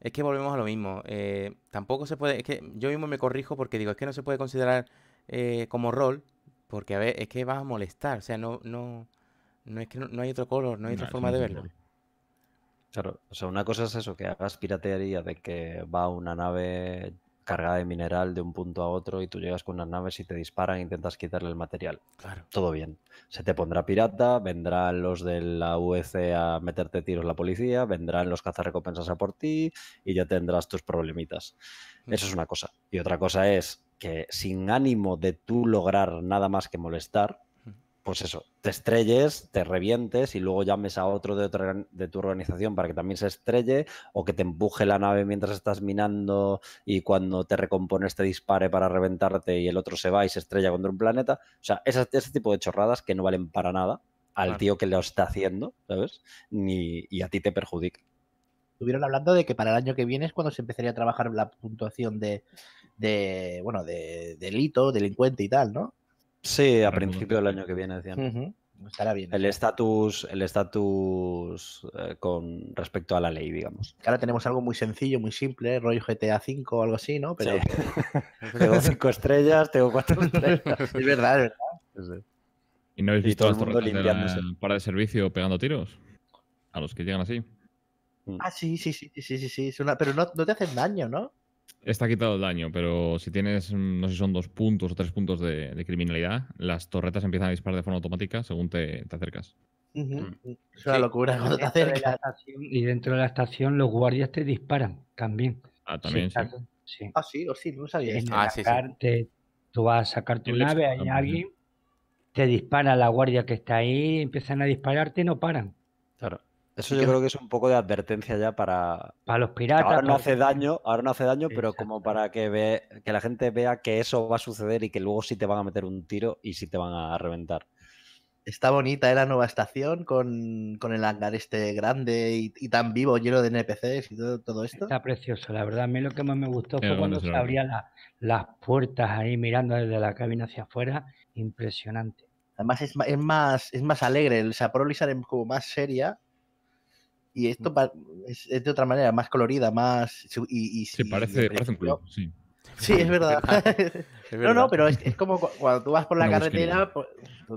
es que volvemos a lo mismo. Eh, tampoco se puede. Es que yo mismo me corrijo porque digo, es que no se puede considerar eh, como rol, porque a ver, es que vas a molestar. O sea, no, no, no es que no, hay otro color, no hay otra forma de verlo. Claro, o sea, una cosa es eso, que hagas piratería de que va una nave cargada de mineral de un punto a otro y tú llegas con unas naves y te disparan e intentas quitarle el material. Claro. Todo bien. Se te pondrá pirata, vendrán los de la UEC a meterte tiros la policía, vendrán los cazarrecompensas a por ti y ya tendrás tus problemitas. Mm. Eso es una cosa. Y otra cosa es que sin ánimo de tú lograr nada más que molestar, pues eso, te estrelles, te revientes y luego llames a otro de, de tu organización para que también se estrelle o que te empuje la nave mientras estás minando y cuando te recompones te dispare para reventarte y el otro se va y se estrella contra un planeta. O sea, ese, tipo de chorradas que no valen para nada al tío que lo está haciendo, ¿sabes? Ni, y a ti te perjudica. Estuvieron hablando de que para el año que viene es cuando se empezaría a trabajar la puntuación de, de bueno, de, de delito, delincuente y tal, ¿no? Sí, a principio del año que viene, decían. Estará bien. El estatus el estatus eh, con respecto a la ley, digamos. Ahora tenemos algo muy sencillo, muy simple, ¿eh? rollo GTA V o algo así, ¿no? Pero tengo cinco estrellas, tengo cuatro estrellas. es verdad, es verdad. ¿Y no habéis visto a el para de servicio pegando tiros? A los que llegan así. Mm. Ah, sí, sí, sí, sí, sí, sí. una... Pero no te hacen daño, ¿no? está quitado el daño, pero si tienes, mm, no sé si son dos puntos o tres puntos de, criminalidad, las torretas empiezan a disparar de forma automática según te, acercas. Mm. Es una locura cuando te acercas. y dentro de la estación los guardias te disparan también. Ah, también, sí. Ah, sí, o oh, sí, no sabía. Esto. Ah, tú vas a sacar tu nave, hay alguien, te dispara la guardia que está ahí, empiezan a dispararte y no paran. Claro. Eso yo creo que es un poco de advertencia ya para... Para los piratas. Ahora no hace daño, ahora no hace daño, pero como para que, ve, que la gente vea que eso va a suceder y que luego sí te van a meter un tiro y sí te van a reventar. Está bonita ¿eh? la nueva estación con, con el hangar este grande y, tan vivo, lleno de NPCs y todo, todo, esto. Está precioso, la verdad. A mí lo que más me gustó fue cuando se abrían las puertas ahí mirando desde la cabina hacia afuera. Impresionante. Además es, es más, es más alegre, el sea, es como más seria y esto es, de otra manera, más colorida, más. Y, sí, parece, parece un club, sí. Sí, es verdad. No, no, pero es, como cuando tú vas por la carretera. Pues,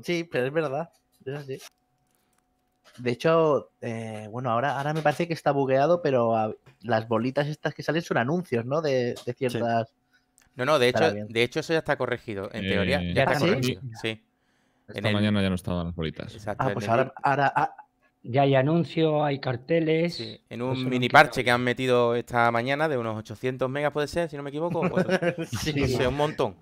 sí, pero es verdad. De hecho, eh, bueno, ahora, ahora me parece que está bugueado, pero las bolitas estas que salen son anuncios, ¿no? De, ciertas. No, no, de hecho, de hecho eso ya está corregido. En teoría, eh, ya está corregido. Sí. Esta mañana ya no estaban las bolitas. Exacto, ah, pues ahora, ahora, ah, ya hay anuncios, hay carteles. en un mini parche que han metido esta mañana de unos 800 megas, puede ser, si no me equivoco. sí, un montón.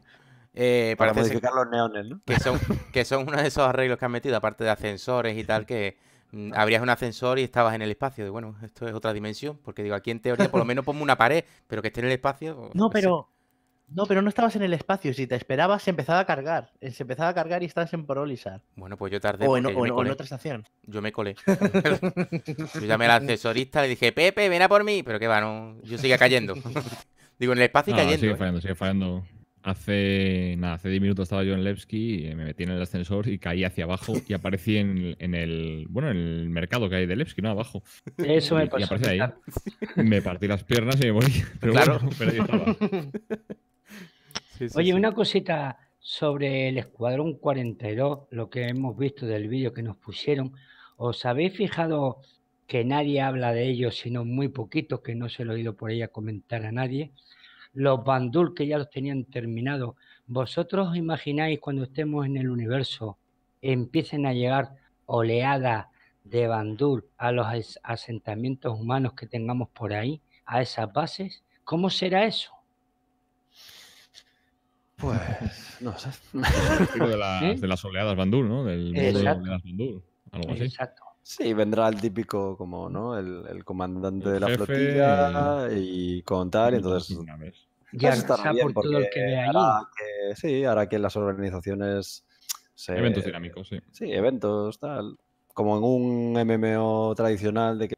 Eh, para modificar los neones, ¿no? Que son, que son uno de esos arreglos que han metido, aparte de ascensores y tal, que habrías mm, abrías un ascensor y estabas en el espacio. De, bueno, esto es otra dimensión, porque digo, aquí en teoría por lo menos pongo una pared, pero que esté en el espacio. No, pero. No, pero no estabas en el espacio. Si te esperabas, se empezaba a cargar. Eh, se empezaba a cargar y estabas en Prolisar Bueno, pues yo tardé. O en, otra estación. Yo me colé. yo llamé al accesorista, le dije, Pepe, ven a por mí. Pero qué va, no. Yo seguía cayendo. Digo, en el espacio y cayendo. Sigue fallando, sigue fallando. Hace, nada, hace 10 minutos estaba yo en Levski, eh, me metí en el ascensor y caí hacia abajo y aparecí en, el bueno en el mercado que hay de Levski, ¿no? Abajo. Eso me pasó. ahí. Me partí las piernas y me morí. Pero claro. pero ahí estaba. Oye, una cosita sobre el Escuadrón 42, lo que hemos visto del vídeo que nos pusieron. ¿Os habéis fijado que nadie habla de ellos, sino muy poquito, que no se lo he oído por ahí comentar a nadie? Los Bandul que ya los tenían terminados. ¿Vosotros imagináis cuando estemos en el universo empiecen a llegar oleadas de Bandul a los asentamientos humanos que tengamos por ahí, a esas bases? ¿Cómo será eso? Pues no sé. de, las, de las oleadas Bandur, ¿no? Del oleadas Bandur. algo así. Exacto. Sí, vendrá el típico como, ¿no? El, comandante de la flotilla y con tal, entonces... Ya pues está por todo el que sí, ahora que las organizaciones... eventos dinámicos, sí. Sí, eventos, tal. Como en un MMO tradicional de que,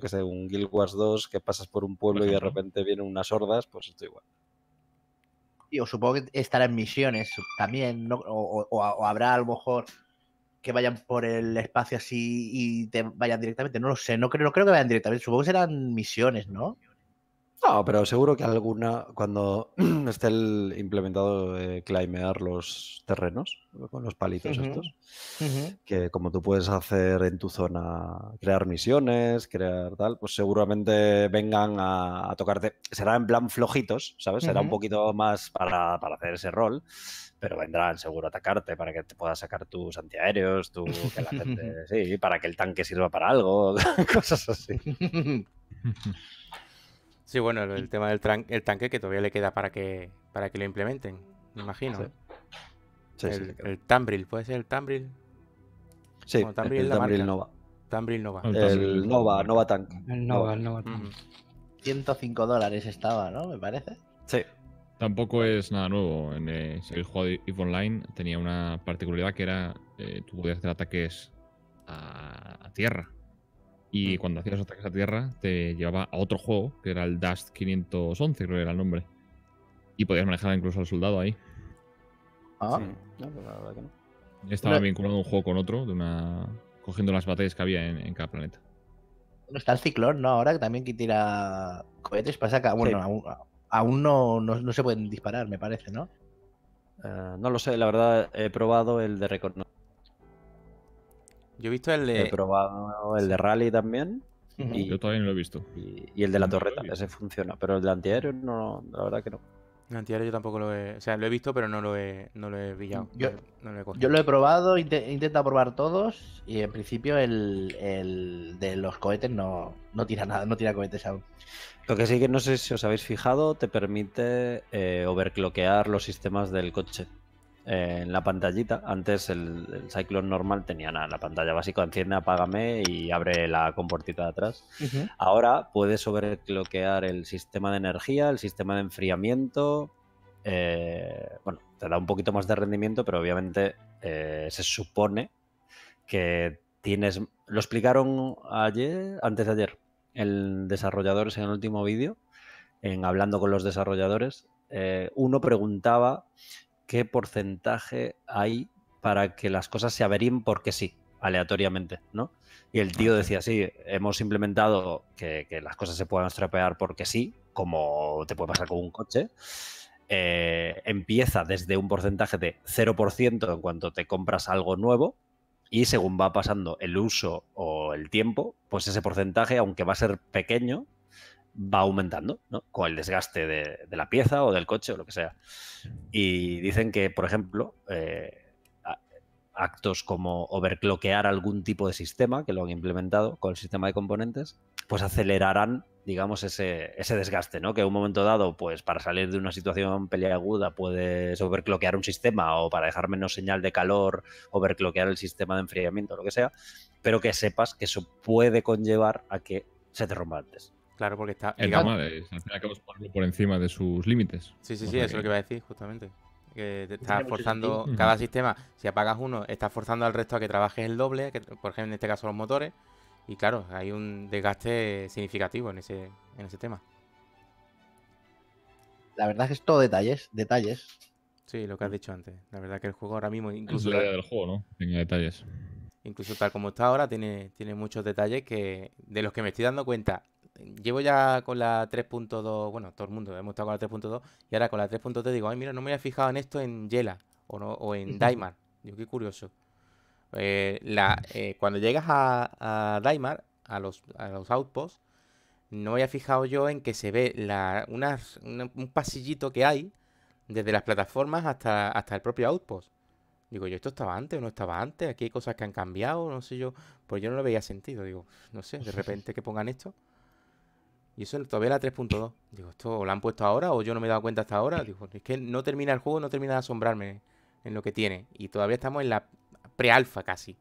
que sé, un Guild Wars 2, que pasas por un pueblo y de repente vienen unas hordas, pues esto igual o supongo que estará en misiones también, ¿no? o, o, habrá a lo mejor que vayan por el espacio así y te vayan directamente, no lo sé, no creo, no creo que vayan directamente, supongo que serán misiones, ¿no? No, pero seguro que alguna, cuando esté implementado eh, climear los terrenos eh, con los palitos estos, que como tú puedes hacer en tu zona, crear misiones, crear tal, pues seguramente vengan a, tocarte. Será en plan flojitos, ¿sabes? Será un poquito más para, para, hacer ese rol, pero vendrán seguro a atacarte para que te puedas sacar tus antiaéreos, tu, para que el tanque sirva para algo, cosas así. Sí, bueno, el, tema del tanque que todavía le queda para que, para que lo implementen, me imagino. el, el, Tambril, ¿puede ser el Tambril? Sí, el, Nova. El Nova, Nova Tank. El Nova, el Nova Tank. 105 dólares estaba, ¿no? Me parece. Sí. Tampoco es nada nuevo. En el, juego de EVE Online tenía una particularidad que era eh, tú podías hacer ataques a tierra. Y cuando hacías ataques a tierra, te llevaba a otro juego, que era el Dust 511, creo que era el nombre. Y podías manejar incluso al soldado ahí. Ah, no, la verdad que no. Estaba vinculando vinculado un juego con otro, de una cogiendo las batallas que había en, cada planeta. Bueno, está el ciclón, ¿no? Ahora que también que tira cohetes, pasa sacar… bueno, aún, no, se pueden disparar, me parece, ¿no? Eh, no lo sé, la verdad he probado el de record. Yo he visto el de. He probado el de Rally también. y, Yo todavía no lo he visto. Y, el de la torreta torreta, se funciona. Pero el de antiaéreo, no, la verdad que no. El antiaéreo yo tampoco lo he. O sea, lo he visto, pero no lo he, no Yo, lo he, yo lo he probado, he intentado probar todos. Y en principio, el, de los cohetes no, tira nada, no tira cohetes aún. Lo que sí que no sé si os habéis fijado, te permite eh, overcloquear los sistemas del coche en la pantallita. Antes el, el Cyclone normal tenía nada, la pantalla básica enciende, apágame y abre la comportita de atrás. Ahora puedes sobrecloquear el sistema de energía, el sistema de enfriamiento. Eh, bueno, te da un poquito más de rendimiento, pero obviamente eh, se supone que tienes. Lo explicaron ayer, antes de ayer, el desarrolladores en el último vídeo, en hablando con los desarrolladores. Eh, uno preguntaba qué porcentaje hay para que las cosas se averíen porque sí, aleatoriamente, ¿no? Y el tío decía, sí, hemos implementado que, las cosas se puedan estropear porque sí, como te puede pasar con un coche. Eh, empieza desde un porcentaje de 0% en cuanto te compras algo nuevo, y según va pasando el uso o el tiempo, pues ese porcentaje, aunque va a ser pequeño, va aumentando, Con el desgaste de, la pieza o del coche o lo que sea. Y dicen que, por ejemplo, eh, actos como overcloquear algún tipo de sistema, que lo han implementado con el sistema de componentes, pues acelerarán, digamos, ese, desgaste, ¿no? Que en un momento dado, pues para salir de una situación aguda puedes overcloquear un sistema o para dejar menos señal de calor, overcloquear el sistema de enfriamiento, o lo que sea, pero que sepas que eso puede conllevar a que se te rompa antes. Claro, porque está. Es por encima de sus límites. Sí, sí, sí, eso es lo que iba a decir, justamente. Que te estás forzando cada sistema, si apagas uno, estás forzando al resto a que trabajes el doble, por ejemplo, en este caso los motores. Y claro, hay un desgaste significativo en ese, en ese tema. La verdad es que es todo detalles, detalles. Sí, lo que has dicho antes. La verdad que el juego ahora mismo incluso. la idea del juego, ¿no? Tenía detalles. Incluso tal como está ahora, tiene, tiene muchos detalles que. de los que me estoy dando cuenta llevo ya con la 3.2, bueno, todo el mundo hemos estado con la 3.2 y ahora con la 3.3 digo, ay, mira, no me había fijado en esto en Yela o, o en Daimar. Digo, qué curioso. Eh, la, eh, cuando llegas a, a, Daimar, a los, los outposts, no había fijado yo en que se ve un pasillito que hay desde las plataformas hasta, hasta el propio outpost. Digo, yo esto estaba antes o no estaba antes, aquí hay cosas que han cambiado, no sé yo, pues yo no lo veía sentido, digo, no sé, de repente que pongan esto. Y eso todavía era 3.2. Digo, ¿esto lo han puesto ahora o yo no me he dado cuenta hasta ahora? Digo, es que no termina el juego, no termina de asombrarme en lo que tiene. Y todavía estamos en la pre-alfa casi,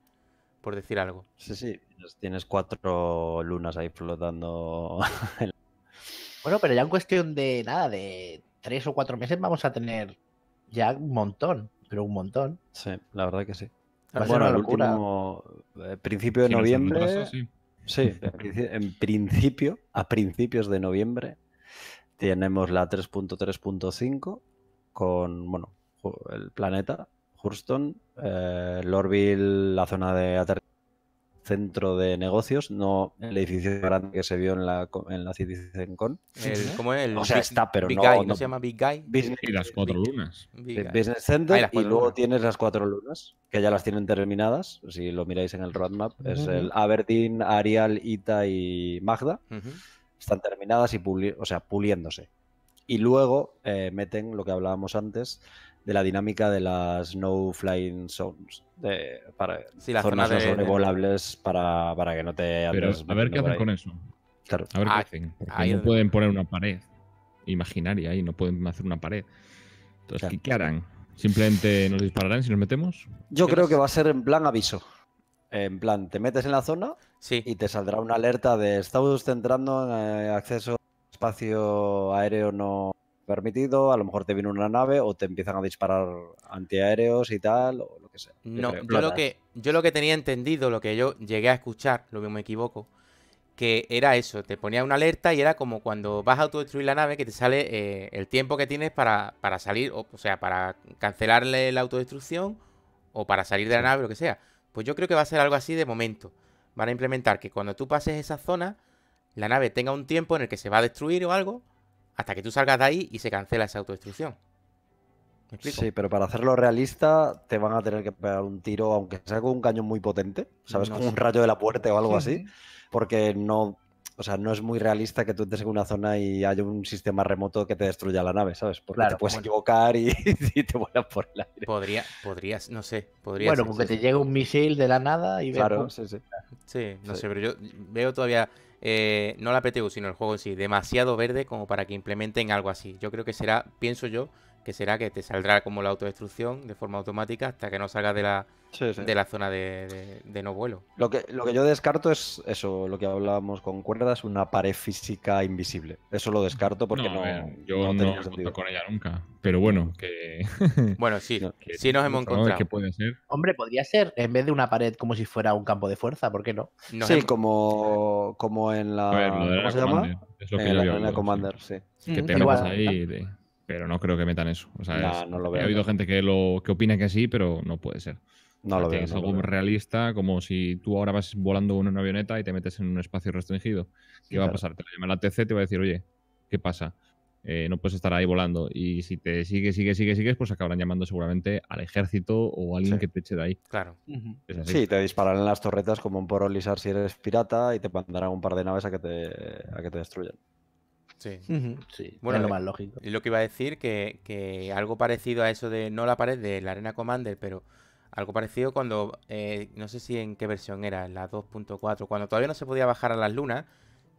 por decir algo. Sí, sí, tienes cuatro lunas ahí flotando. bueno, pero ya en cuestión de nada, de tres o cuatro meses vamos a tener ya un montón, pero un montón. Sí, la verdad que sí. bueno, el último eh, principio de noviembre. Sí, en principio, a principios de noviembre, tenemos la 3.3.5 con, bueno, el planeta, Hurston, eh, Lorville, la zona de centro de negocios, no el edificio grande que se vio en la, en la CitizenCon. ¿Cómo es? o sea, está, pero no, Guy, se llama Big Guy? Business, y las cuatro lunas. Business ah, Center y, luego tienes las cuatro lunas, que ya las tienen terminadas, si lo miráis en el roadmap. Es el Aberdeen, Arial, Ita y Magda. Están terminadas y o sea, puliéndose. Y luego eh, meten lo que hablábamos antes, de la dinámica de las no flying zones. De, para, zonas no son para, que no te Pero, A ver qué ah, hacen con eso. A ver qué hacen. no pueden poner una pared imaginaria y no pueden hacer una pared. Entonces, ¿qué, harán? ¿Simplemente nos dispararán si nos metemos? Yo creo que va a ser en plan aviso. En plan, te metes en la zona y te saldrá una alerta de estamos centrando en eh, acceso espacio aéreo no permitido, a lo mejor te viene una nave o te empiezan a disparar antiaéreos y tal, o lo que sea. No, yo, lo que, yo lo que tenía entendido, lo que yo llegué a escuchar, lo mismo me equivoco, que era eso, te ponía una alerta y era como cuando vas a autodestruir la nave que te sale eh, el tiempo que tienes para, salir, o, o, sea, para cancelarle la autodestrucción o para salir de la nave, lo que sea. Pues yo creo que va a ser algo así de momento. Van a implementar que cuando tú pases esa zona, la nave tenga un tiempo en el que se va a destruir o algo, hasta que tú salgas de ahí y se cancela esa autodestrucción. Sí, pero para hacerlo realista te van a tener que pegar un tiro, aunque sea con un cañón muy potente, ¿sabes? con un rayo de la puerta o algo así, porque no, o sea, no es muy realista que tú entres en una zona y haya un sistema remoto que te destruya la nave, ¿sabes? Porque te puedes equivocar y, te vuelas por el aire. Podría, podrías, no sé, Bueno, porque te llegue llega un misil de la nada y... Claro, pues, sí, sí. Sí, no sé, pero yo veo todavía eh, no la PTU, sino el juego en sí, demasiado verde como para que implementen algo así. Yo creo que será, pienso yo, que será que te saldrá como la autodestrucción de forma automática hasta que no salgas de la, De la zona de, no vuelo. Lo que, lo que yo descarto es eso, lo que hablábamos con cuerdas, una pared física invisible. Eso lo descarto porque no, yo no, con ella nunca. Pero bueno, que... bueno, sí, si nos hemos encontrado. Que puede ser. Hombre, podría ser en vez de una pared como si fuera un campo de fuerza, ¿por qué no? sí, como, como en la... ¿Cómo se llama? en, la, en Commander, sí. Que mm, te ahí... De pero no creo que metan eso. O sea, no lo veo. He oído gente que, lo, que opina que sí, pero no puede ser. No lo veo. Es algo realista, como si tú ahora vas volando en una avioneta y te metes en un espacio restringido. ¿Qué va a pasar? Te llaman a la TC te va a decir, oye, ¿qué pasa? Eh, no puedes estar ahí volando. Y si te sigue, sigue, sigue, sigues, pues acabarán llamando seguramente al ejército o alguien que te eche de ahí. Claro. Sí, te dispararán las torretas como un poro si eres pirata y te mandarán un par de naves a que te, a que te destruyan. Sí. Bueno, es lo más lógico. Y lo que iba a decir, que, que, algo parecido a eso de, no la pared de la Arena Commander, pero algo parecido cuando, eh, no sé si en qué versión era, en la 2.4, cuando todavía no se podía bajar a las lunas,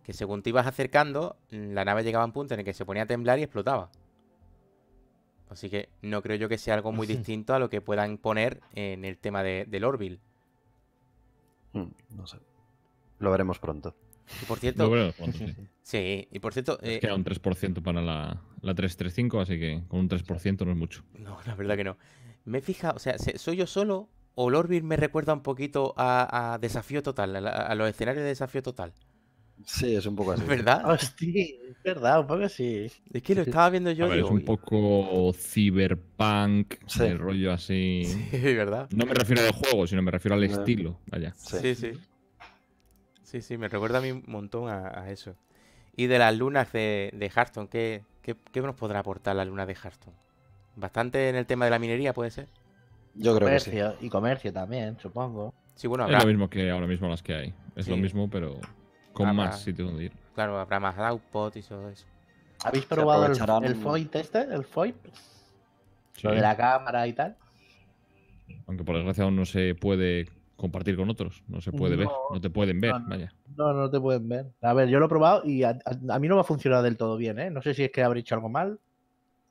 que según te ibas acercando, la nave llegaba a un punto en el que se ponía a temblar y explotaba. Así que no creo yo que sea algo muy distinto a lo que puedan poner en el tema de, del Orville. Mm, no sé. Lo veremos pronto. Y por cierto. sí. y por cierto. Eh, queda un 3% para la, 335, así que con un 3% no es mucho. No, la verdad que no. Me he o sea, soy yo solo o Lorbir me recuerda un poquito a, Desafío Total, a, los escenarios de Desafío Total. Sí, es un poco así. ¿Verdad? es verdad, un poco así. Es que lo estaba viendo yo. es un poco cyberpunk, el rollo así. Sí, ¿verdad? No me refiero al juego, sino me refiero al estilo. allá sí. sí. Sí, sí, me recuerda a mí un montón a, eso. Y de las lunas de, Hearthstone, ¿qué, nos podrá aportar la luna de Hearthstone? Bastante en el tema de la minería, puede ser. Yo creo que sí. Y comercio también, supongo. Sí, bueno, Es lo mismo que ahora mismo las que hay. Es lo mismo, pero con más sitio donde ir. Claro, habrá más output y todo eso. ¿Habéis probado el, FOIP este? ¿El FOIP? de la cámara y tal. Aunque por desgracia aún no se puede compartir con otros. No se puede ver, no te pueden ver, no, vaya. No, no te pueden ver. A ver, yo lo he probado y a, mí no me ha funcionado del todo bien, ¿eh? No sé si es que habré hecho algo mal.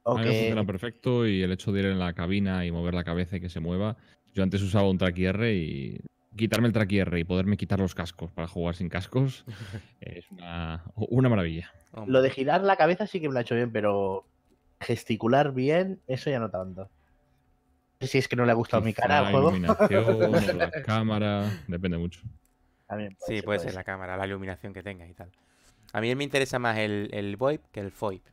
O que... mí funciona perfecto y el hecho de ir en la cabina y mover la cabeza y que se mueva. Yo antes usaba un track y quitarme el track y poderme quitar los cascos para jugar sin cascos es una, una maravilla. Lo de girar la cabeza sí que me lo ha hecho bien, pero gesticular bien, eso ya no tanto si es que no le ha gustado mi canal al juego. La iluminación, la cámara, depende mucho. sí, puede ser, la cámara, la iluminación que tengas y tal. A mí me interesa más el, el VoIP que el FOIP.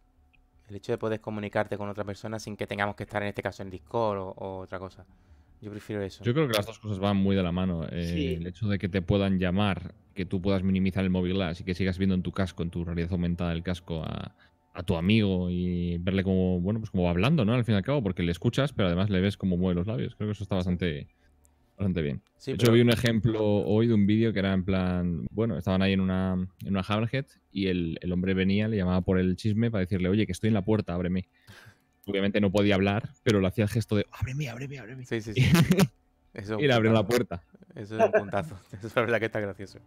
El hecho de poder comunicarte con otra persona sin que tengamos que estar en este caso en Discord o, otra cosa. Yo prefiero eso. Yo creo que las dos cosas van muy de la mano. El hecho de que te puedan llamar, que tú puedas minimizar el móvil así y que sigas viendo en tu casco, en tu realidad aumentada el casco, a, a tu amigo y verle como, bueno, pues como hablando, ¿no? Al fin y al cabo, porque le escuchas, pero además le ves como mueve los labios. Creo que eso está bastante, bastante bien. Yo de hecho, vi un ejemplo hoy de un vídeo que era en plan, bueno, estaban ahí en una, en una Hammerhead y el, hombre venía, le llamaba por el chisme para decirle, oye, que estoy en la puerta, ábreme. Obviamente no podía hablar, pero lo hacía el gesto de, ábreme, ábreme, ábreme. Sí, sí, sí. y le abrió la puerta. Eso es un puntazo. Eso es la que está gracioso.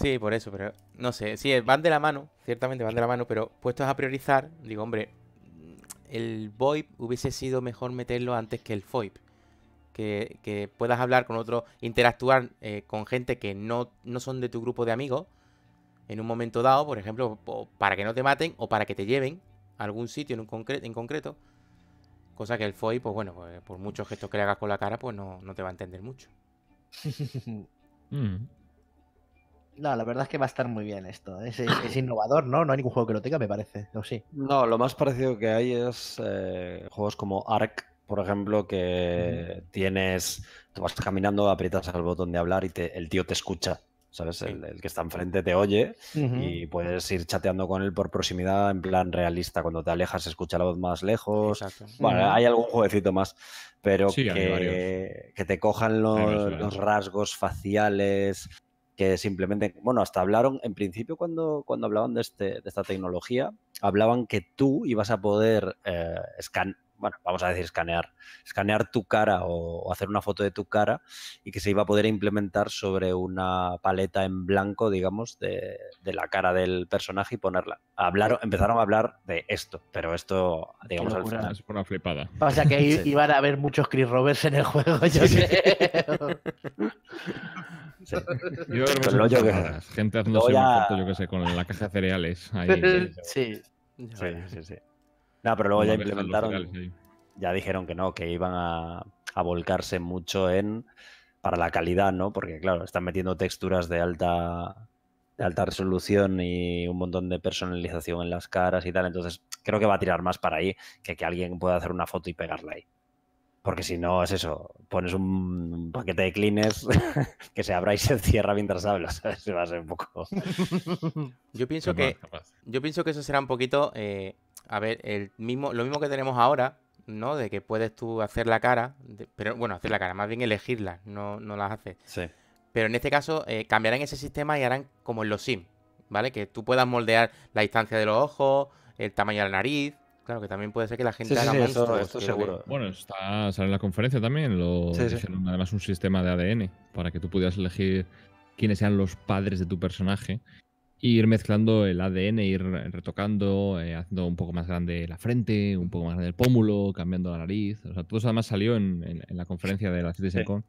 Sí, por eso, pero no sé. Sí, van de la mano, ciertamente van de la mano, pero puestos a priorizar, digo, hombre, el VoIP hubiese sido mejor meterlo antes que el FOIP. Que, que puedas hablar con otro, interactuar eh, con gente que no, no son de tu grupo de amigos en un momento dado, por ejemplo, para que no te maten o para que te lleven a algún sitio en, un concreto, en concreto. Cosa que el FOIP, pues bueno, pues, por muchos gestos que le hagas con la cara, pues no, no te va a entender mucho. mm. No, la verdad es que va a estar muy bien esto. Es, innovador, ¿no? No hay ningún juego que lo tenga, me parece. ¿O sí? No, lo más parecido que hay es eh, juegos como Ark, por ejemplo, que mm. tienes. Tú vas caminando, aprietas el botón de hablar y el tío te escucha. ¿Sabes? El, que está enfrente te oye y puedes ir chateando con él por proximidad en plan realista. Cuando te alejas, escucha la voz más lejos. Bueno, hay algún jueguecito más, pero que, que, te cojan los rasgos faciales, que simplemente, bueno, hasta hablaron, en principio cuando, cuando hablaban de, este, de esta tecnología, hablaban que tú ibas a poder eh, bueno, vamos a decir escanear, escanear tu cara o, hacer una foto de tu cara y que se iba a poder implementar sobre una paleta en blanco, digamos, de, la cara del personaje y ponerla. Hablaron, empezaron a hablar de esto, pero esto, digamos, al final. Es una flipada. O sea que iban a haber muchos Chris Roberts en el juego, yo Yo creo que, gente haciendo con la caja de cereales. sí. Sí, sí, No, pero luego ya implementaron. ya dijeron que no, que iban a, volcarse mucho en para la calidad, ¿no? Porque claro, están metiendo texturas de alta de alta resolución y un montón de personalización en las caras y tal, entonces creo que va a tirar más para ahí que que alguien pueda hacer una foto y pegarla ahí. Porque si no, es eso, pones un paquete de cleaners que se abra y se cierra mientras hablas, Se va a ser un poco... Yo pienso, que, yo pienso que eso será un poquito, eh, a ver, el mismo, lo mismo que tenemos ahora, ¿no? De que puedes tú hacer la cara, pero bueno, hacer la cara, más bien elegirla, no, no las haces. Sí. Pero en este caso eh, cambiarán ese sistema y harán como en los Sims, ¿vale? Que tú puedas moldear la distancia de los ojos, el tamaño de la nariz, Claro, que también puede ser que la gente haga esto, seguro. Bueno, sale en la conferencia también. Lo además un sistema de ADN para que tú pudieras elegir quiénes sean los padres de tu personaje. Y ir mezclando el ADN, ir retocando, eh, haciendo un poco más grande la frente, un poco más grande el pómulo, cambiando la nariz. O sea, todo eso además salió en, la conferencia de la con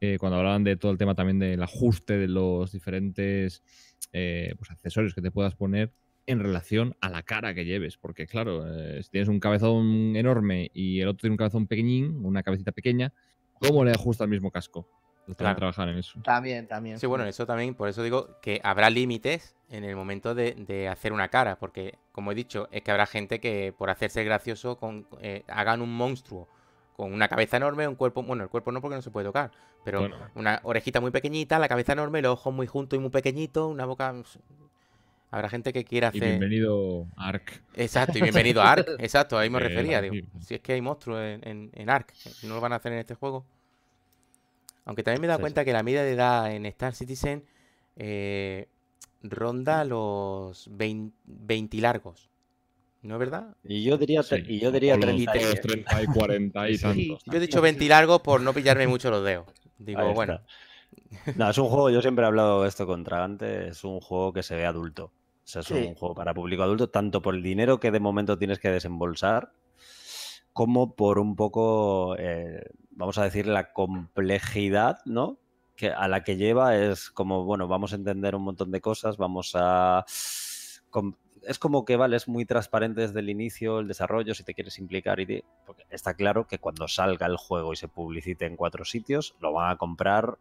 eh, cuando hablaban de todo el tema también del ajuste de los diferentes eh, pues, accesorios que te puedas poner en relación a la cara que lleves, porque claro, eh, si tienes un cabezón enorme y el otro tiene un cabezón pequeñín, una cabecita pequeña, ¿cómo le ajusta el mismo casco? trabajar en eso. También, también. Sí, bueno, eso también, por eso digo que habrá límites en el momento de, hacer una cara, porque como he dicho, es que habrá gente que por hacerse gracioso eh, hagan un monstruo con una cabeza enorme, un cuerpo, bueno, el cuerpo no porque no se puede tocar, pero una orejita muy pequeñita, la cabeza enorme, los ojos muy juntos y muy pequeñitos, una boca Habrá gente que quiera hacer. Y bienvenido a Ark. Exacto, y bienvenido a Ark. Exacto, ahí me refería. si es que hay monstruos en, en, si eh, no lo van a hacer en este juego. Aunque también me he dado cuenta que la media de edad en Star Citizen eh, ronda los 20, largos. ¿No es verdad? Y yo diría, y yo 30, y 40 y tantos. Yo he dicho 20 largos por no pillarme mucho los dedos. Digo, bueno. No, es un juego, yo siempre he hablado de esto con antes. es un juego que se ve adulto. O es un juego para público adulto, tanto por el dinero que de momento tienes que desembolsar, como por un poco, eh, vamos a decir, la complejidad, ¿no? Que a la que lleva es como, bueno, vamos a entender un montón de cosas, vamos a es como que, vale, es muy transparente desde el inicio el desarrollo, si te quieres implicar y está claro que cuando salga el juego y se publicite en cuatro sitios, lo van a comprar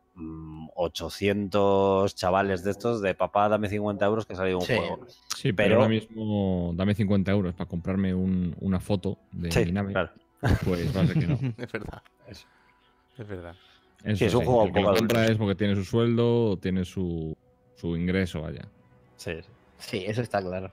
800 mm, chavales de estos de papá, dame 50 euros que ha salido un juego. Sí, pero, ahora mismo dame 50 euros para comprarme una foto de Pues que no. es verdad. Es, verdad. Eso, es un juego es porque tiene su sueldo, tiene su, ingreso, vaya. Sí, eso está claro.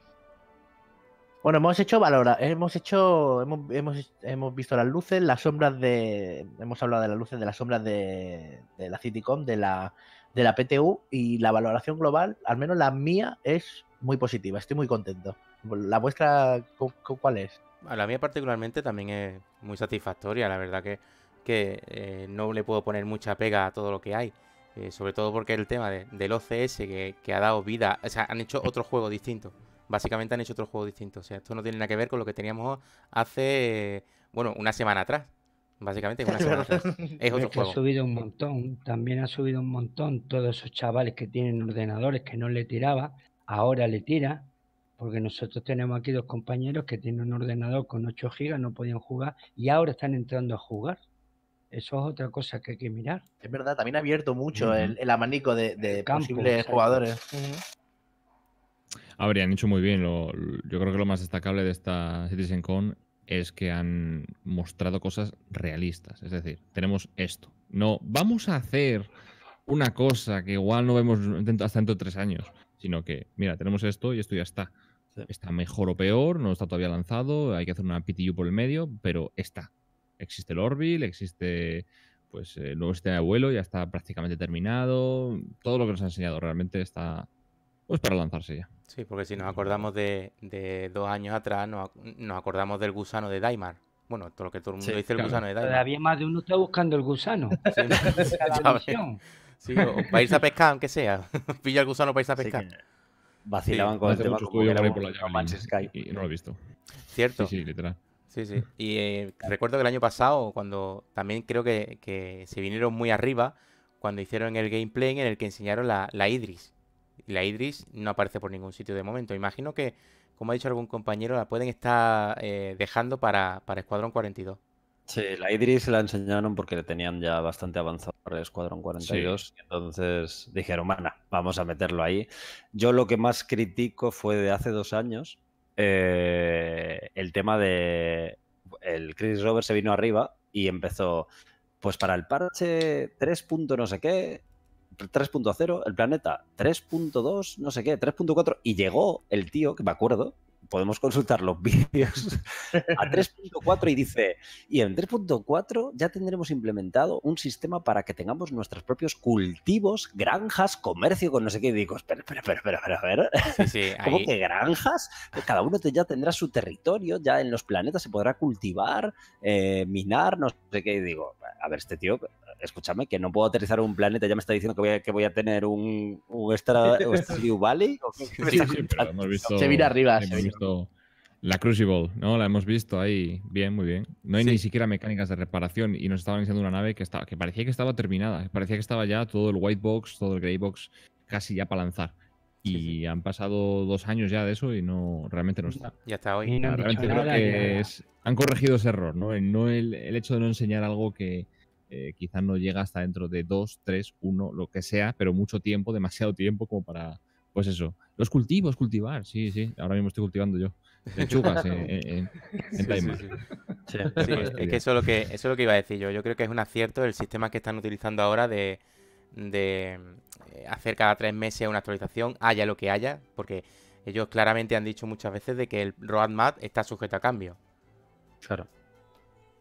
Bueno, hemos hecho valora, hemos hecho, hemos, hemos, visto las luces, las sombras de, hemos hablado de las luces, de las sombras de, la Citycom, de la, de la PTU y la valoración global, al menos la mía, es muy positiva, estoy muy contento. ¿La vuestra cuál es? A la mía particularmente también es muy satisfactoria, la verdad que, que eh, no le puedo poner mucha pega a todo lo que hay. Eh, sobre todo porque el tema del OCS que, que ha dado vida, o sea, han hecho otro juego distinto básicamente han hecho otro juego distinto. O sea, esto no tiene nada que ver con lo que teníamos hace, bueno, una semana atrás. Básicamente, una semana atrás. Es otro Ha subido un montón, también ha subido un montón todos esos chavales que tienen ordenadores que no le tiraba, ahora le tira, porque nosotros tenemos aquí dos compañeros que tienen un ordenador con 8 gigas, no podían jugar y ahora están entrando a jugar. Eso es otra cosa que hay que mirar. Es verdad, también ha abierto mucho el, el, abanico de, posibles jugadores. Habrían dicho muy bien. yo creo que lo más destacable de esta CitizenCon es que han mostrado cosas realistas. Es decir, tenemos esto. No, vamos a hacer una cosa que igual no vemos hasta dentro de tres años, sino que, mira, tenemos esto y esto ya está. Está mejor o peor, no está todavía lanzado, hay que hacer una PTU por el medio, pero está. Existe el Orville, existe pues eh, el nuevo sistema de vuelo, ya está prácticamente terminado. Todo lo que nos han enseñado realmente está pues para lanzarse ya. Sí, porque si nos acordamos de, de dos años atrás, nos, nos, acordamos del gusano de Daimar. Bueno, todo lo que todo el mundo dice, el gusano de Daimar. Todavía más de uno está buscando el gusano. Sí, para irse a pescar, aunque sea. Pilla el gusano para irse a pescar. vacilaban con el tema y, no lo he visto. Cierto. Sí, sí, literal. Sí, sí. Y eh, recuerdo que el año pasado, cuando también creo que, que se vinieron muy arriba, cuando hicieron el gameplay en el que enseñaron la, la Idris la Idris no aparece por ningún sitio de momento. Imagino que, como ha dicho algún compañero, la pueden estar eh, dejando para, Escuadrón 42. Sí, la Idris la enseñaron porque le tenían ya bastante avanzado para el Escuadrón 42. Entonces dijeron, mana, vamos a meterlo ahí. Yo lo que más critico fue de hace dos años eh, el tema de. El Chris Rover se vino arriba y empezó. Pues para el parche 3. no sé qué, 3.0, el planeta 3.2, no sé qué, 3.4, y llegó el tío, que me acuerdo, podemos consultar los vídeos, a 3.4 y dice, y en 3.4 ya tendremos implementado un sistema para que tengamos nuestros propios cultivos, granjas, comercio con no sé qué. Y digo, espera, espera, espera, espera, espera. ¿Cómo que granjas? cada uno ya tendrá su territorio, ya en los planetas se podrá cultivar, eh, minar, no sé qué. Y digo, a ver, este tío, escúchame, que no puedo aterrizar un planeta, ya me está diciendo que voy a, tener un, un, extra, Valley. se mira arriba. la Crucible, ¿no? La hemos visto ahí. Bien, muy bien. No hay ni siquiera mecánicas de reparación y nos estaban diciendo una nave que, estaba, que parecía que estaba terminada. Parecía que estaba ya todo el white box, todo el grey box casi ya para lanzar. Y han pasado dos años ya de eso y no realmente no está. Ya está hoy. No realmente creo que han corregido ese error, ¿no? el, hecho de no enseñar algo que, eh, quizás no llega hasta dentro de 2, 3, 1, lo que sea, pero mucho tiempo, demasiado tiempo como para, pues eso, los cultivos, cultivar, sí, sí, ahora mismo estoy cultivando yo. Lechugas en, en, en Sí, es que eso es lo que eso es lo que iba a decir yo. Yo creo que es un acierto el sistema que están utilizando ahora de, de eh, hacer cada tres meses una actualización, haya lo que haya, porque ellos claramente han dicho muchas veces de que el roadmap está sujeto a cambio. Claro.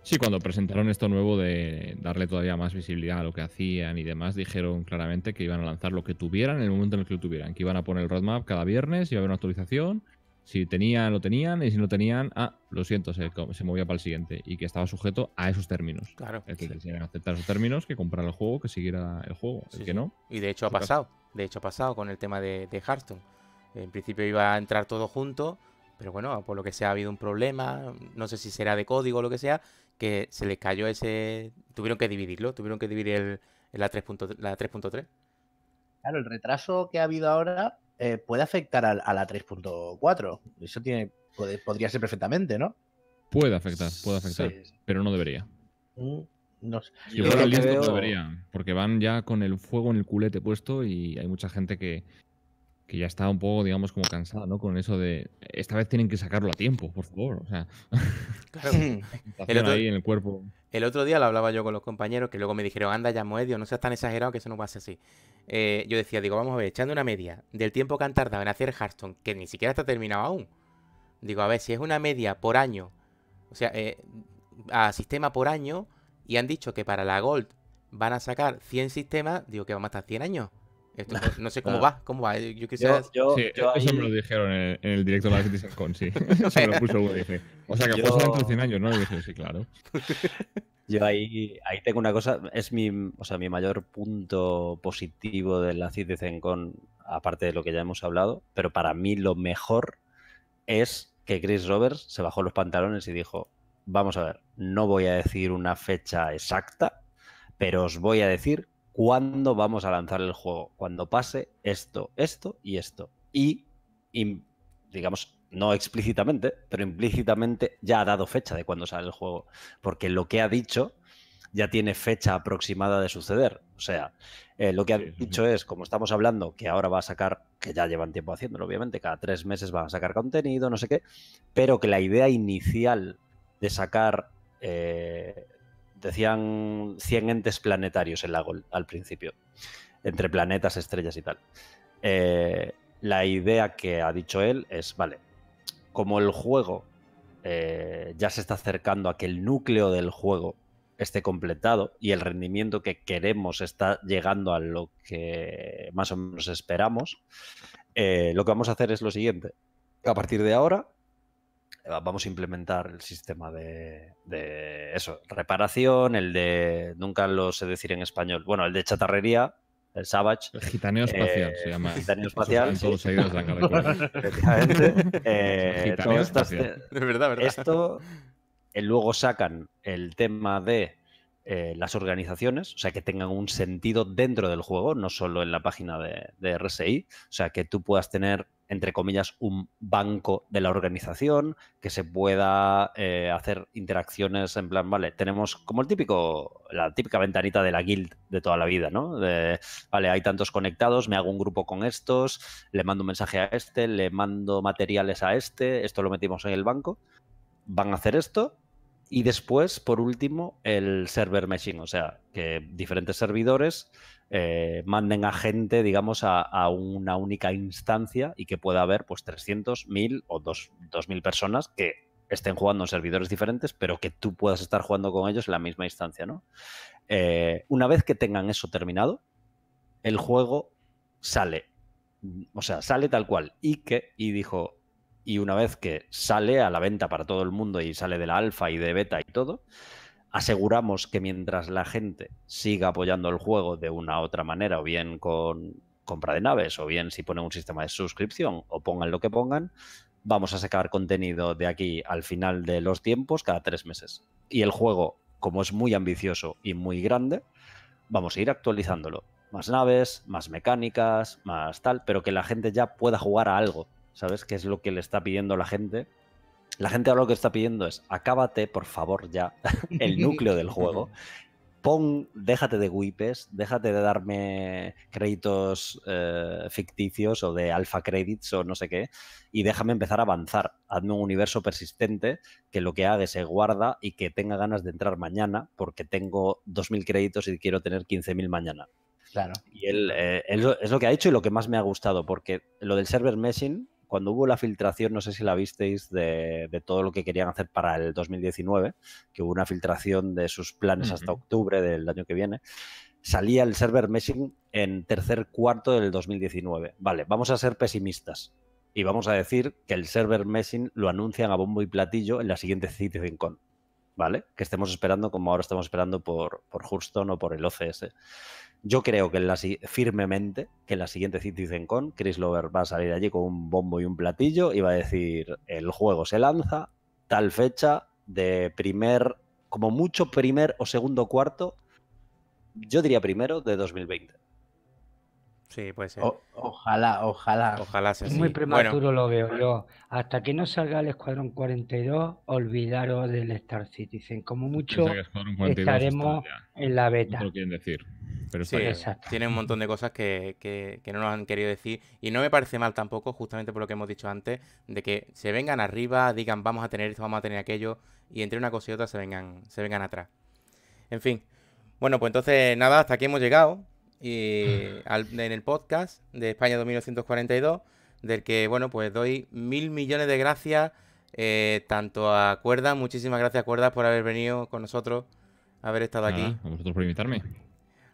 Sí, cuando presentaron esto nuevo de darle todavía más visibilidad a lo que hacían y demás, dijeron claramente que iban a lanzar lo que tuvieran en el momento en el que lo tuvieran, que iban a poner el roadmap cada viernes, iba a haber una actualización, si tenían, lo tenían, y si no tenían, ah, lo siento, se, movía para el siguiente, y que estaba sujeto a esos términos. Claro. El que tenían que aceptar esos términos, que comprar el juego, que siguiera el juego, el que no. Y de hecho ha pasado, de hecho ha pasado con el tema de, de Hearthstone. En principio iba a entrar todo junto, pero bueno, por lo que sea ha habido un problema, no sé si será de código o lo que sea, que se les cayó ese. Tuvieron que dividirlo, tuvieron que dividir el, la 3.3. Claro, el retraso que ha habido ahora eh, puede afectar a, la 3.4. Eso tiene, podría ser perfectamente, ¿no? Puede afectar, puede afectar, pero no debería. Mm, no sé. Yo creo que, no debería, porque van ya con el fuego en el culete puesto y hay mucha gente que, que ya estaba un poco, digamos, como cansado, ¿no? Con eso de, esta vez tienen que sacarlo a tiempo, por favor. O sea, claro. Mm. el, otro, en el, cuerpo. el otro día lo hablaba yo con los compañeros, que luego me dijeron, anda ya, Moedio, no seas tan exagerado que eso no pase así. Eh, yo decía, digo, vamos a ver, echando una media del tiempo que han tardado en hacer Hearthstone, que ni siquiera está terminado aún. Digo, a ver, si es una media por año, o sea, eh, a sistema por año, y han dicho que para la Gold van a sacar 100 sistemas, digo que vamos a estar 100 años. no sé cómo va, cómo va. Yo yo, eso me lo dijeron en, el directo de la Citizen sí. se lo puso O sea que ser entre 100 años, ¿no? sí, claro. Yo ahí, tengo una cosa, es mi, mi mayor punto positivo de la Citizen Con, aparte de lo que ya hemos hablado, pero para mí lo mejor es que Chris Roberts se bajó los pantalones y dijo, vamos a ver, no voy a decir una fecha exacta, pero os voy a decir cuándo vamos a lanzar el juego, cuando pase esto, esto y esto. Y, digamos, no explícitamente, pero implícitamente ya ha dado fecha de cuándo sale el juego, porque lo que ha dicho ya tiene fecha aproximada de suceder. O sea, eh, lo que ha dicho es, como estamos hablando, que ahora va a sacar, que ya llevan tiempo haciéndolo, obviamente, cada tres meses van a sacar contenido, no sé qué, pero que la idea inicial de sacar eh, decían 100 entes planetarios en la al principio, entre planetas, estrellas y tal. Eh, la idea que ha dicho él es, vale, como el juego eh, ya se está acercando a que el núcleo del juego esté completado y el rendimiento que queremos está llegando a lo que más o menos esperamos, eh, lo que vamos a hacer es lo siguiente. A partir de ahora, eh, vamos a implementar el sistema de, eso, reparación, el de, nunca lo sé decir en español, bueno, el de chatarrería, el Savage. El gitaneo eh, espacial se llama. Gitaneo espacial. Eh, gitaneo espacial. verdad, verdad. Esto, luego sacan el tema de las organizaciones, o sea, que tengan un sentido dentro del juego, no solo en la página de RSI, o sea, que tú puedas tener entre comillas, un banco de la organización, que se pueda eh, hacer interacciones en plan, vale, tenemos como el típico, la típica ventanita de la guild de toda la vida, ¿no? vale, hay tantos conectados, me hago un grupo con estos, le mando un mensaje a este, le mando materiales a este, esto lo metimos en el banco, van a hacer esto, y después, por último, el server meshing, o sea, que diferentes servidores eh, manden a gente, digamos, a, una única instancia y que pueda haber pues 300, 1000 o 2000 personas que estén jugando en servidores diferentes, pero que tú puedas estar jugando con ellos en la misma instancia, ¿no? Eh, una vez que tengan eso terminado, el juego sale, o sea, sale tal cual. Y que, y dijo, y una vez que sale a la venta para todo el mundo y sale de la alfa y de beta y todo, aseguramos que mientras la gente siga apoyando el juego de una u otra manera, o bien con compra de naves, o bien si ponen un sistema de suscripción, o pongan lo que pongan, vamos a sacar contenido de aquí al final de los tiempos cada tres meses. Y el juego, como es muy ambicioso y muy grande, vamos a ir actualizándolo. Más naves, más mecánicas, más tal, pero que la gente ya pueda jugar a algo ¿sabes? qué es lo que le está pidiendo la gente. La gente ahora lo que está pidiendo es, acábate, por favor, ya, el núcleo del juego. Pon, déjate de wipes déjate de darme créditos eh, ficticios o de alfa credits o no sé qué, y déjame empezar a avanzar. Hazme un universo persistente que lo que haga se guarda y que tenga ganas de entrar mañana porque tengo 2.000 créditos y quiero tener 15.000 mañana. Claro. Y él, eh, es lo que ha hecho y lo que más me ha gustado, porque lo del server meshing cuando hubo la filtración, no sé si la visteis, de, todo lo que querían hacer para el 2019, que hubo una filtración de sus planes hasta octubre del año que viene, salía el server meshing en tercer cuarto del 2019. Vale, vamos a ser pesimistas y vamos a decir que el server meshing lo anuncian a bombo y platillo en la siguiente CitizenCon, ¿vale? Que estemos esperando como ahora estamos esperando por, por Hurston o por el OCS. Yo creo que firmemente que en la siguiente CitizenCon Chris Lover va a salir allí con un bombo y un platillo y va a decir el juego se lanza tal fecha de primer, como mucho primer o segundo cuarto, yo diría primero de 2020. Sí, puede ser. ojalá, ojalá. Ojalá sea Muy prematuro lo veo yo. Hasta que no salga el Escuadrón 42, olvidaros del Star Citizen. Como mucho estaremos en la beta. No quieren decir. Pero sí, tiene un montón de cosas que, que, no nos han querido decir. Y no me parece mal tampoco, justamente por lo que hemos dicho antes, de que se vengan arriba, digan vamos a tener esto, vamos a tener aquello, y entre una cosa y otra se vengan, se vengan atrás. En fin. Bueno, pues entonces nada, hasta aquí hemos llegado y eh, en el podcast de España 2942, del que, bueno, pues doy mil millones de gracias eh, tanto a Cuerda, muchísimas gracias Cuerda por haber venido con nosotros, haber estado aquí. A vosotros por invitarme.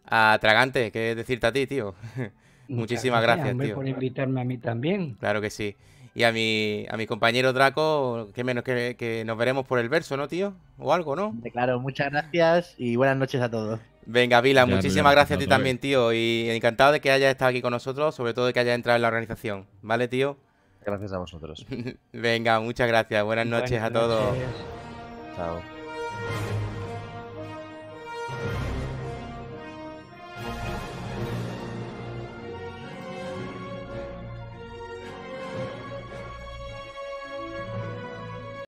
A Tragante, que decirte a ti, tío. muchísimas gracias, gracias por invitarme a mí también. Claro que sí. Y a mi, a mi compañero Draco, que menos que, que nos veremos por el verso, ¿no, tío? O algo, ¿no? Claro, muchas gracias y buenas noches a todos. Venga, Vila, muchísimas gracias a ti también, tío. Y encantado de que hayas estado aquí con nosotros, sobre todo de que hayas entrado en la organización. ¿Vale, tío? Gracias a vosotros. Venga, muchas gracias. Buenas, noches a todos. Chao.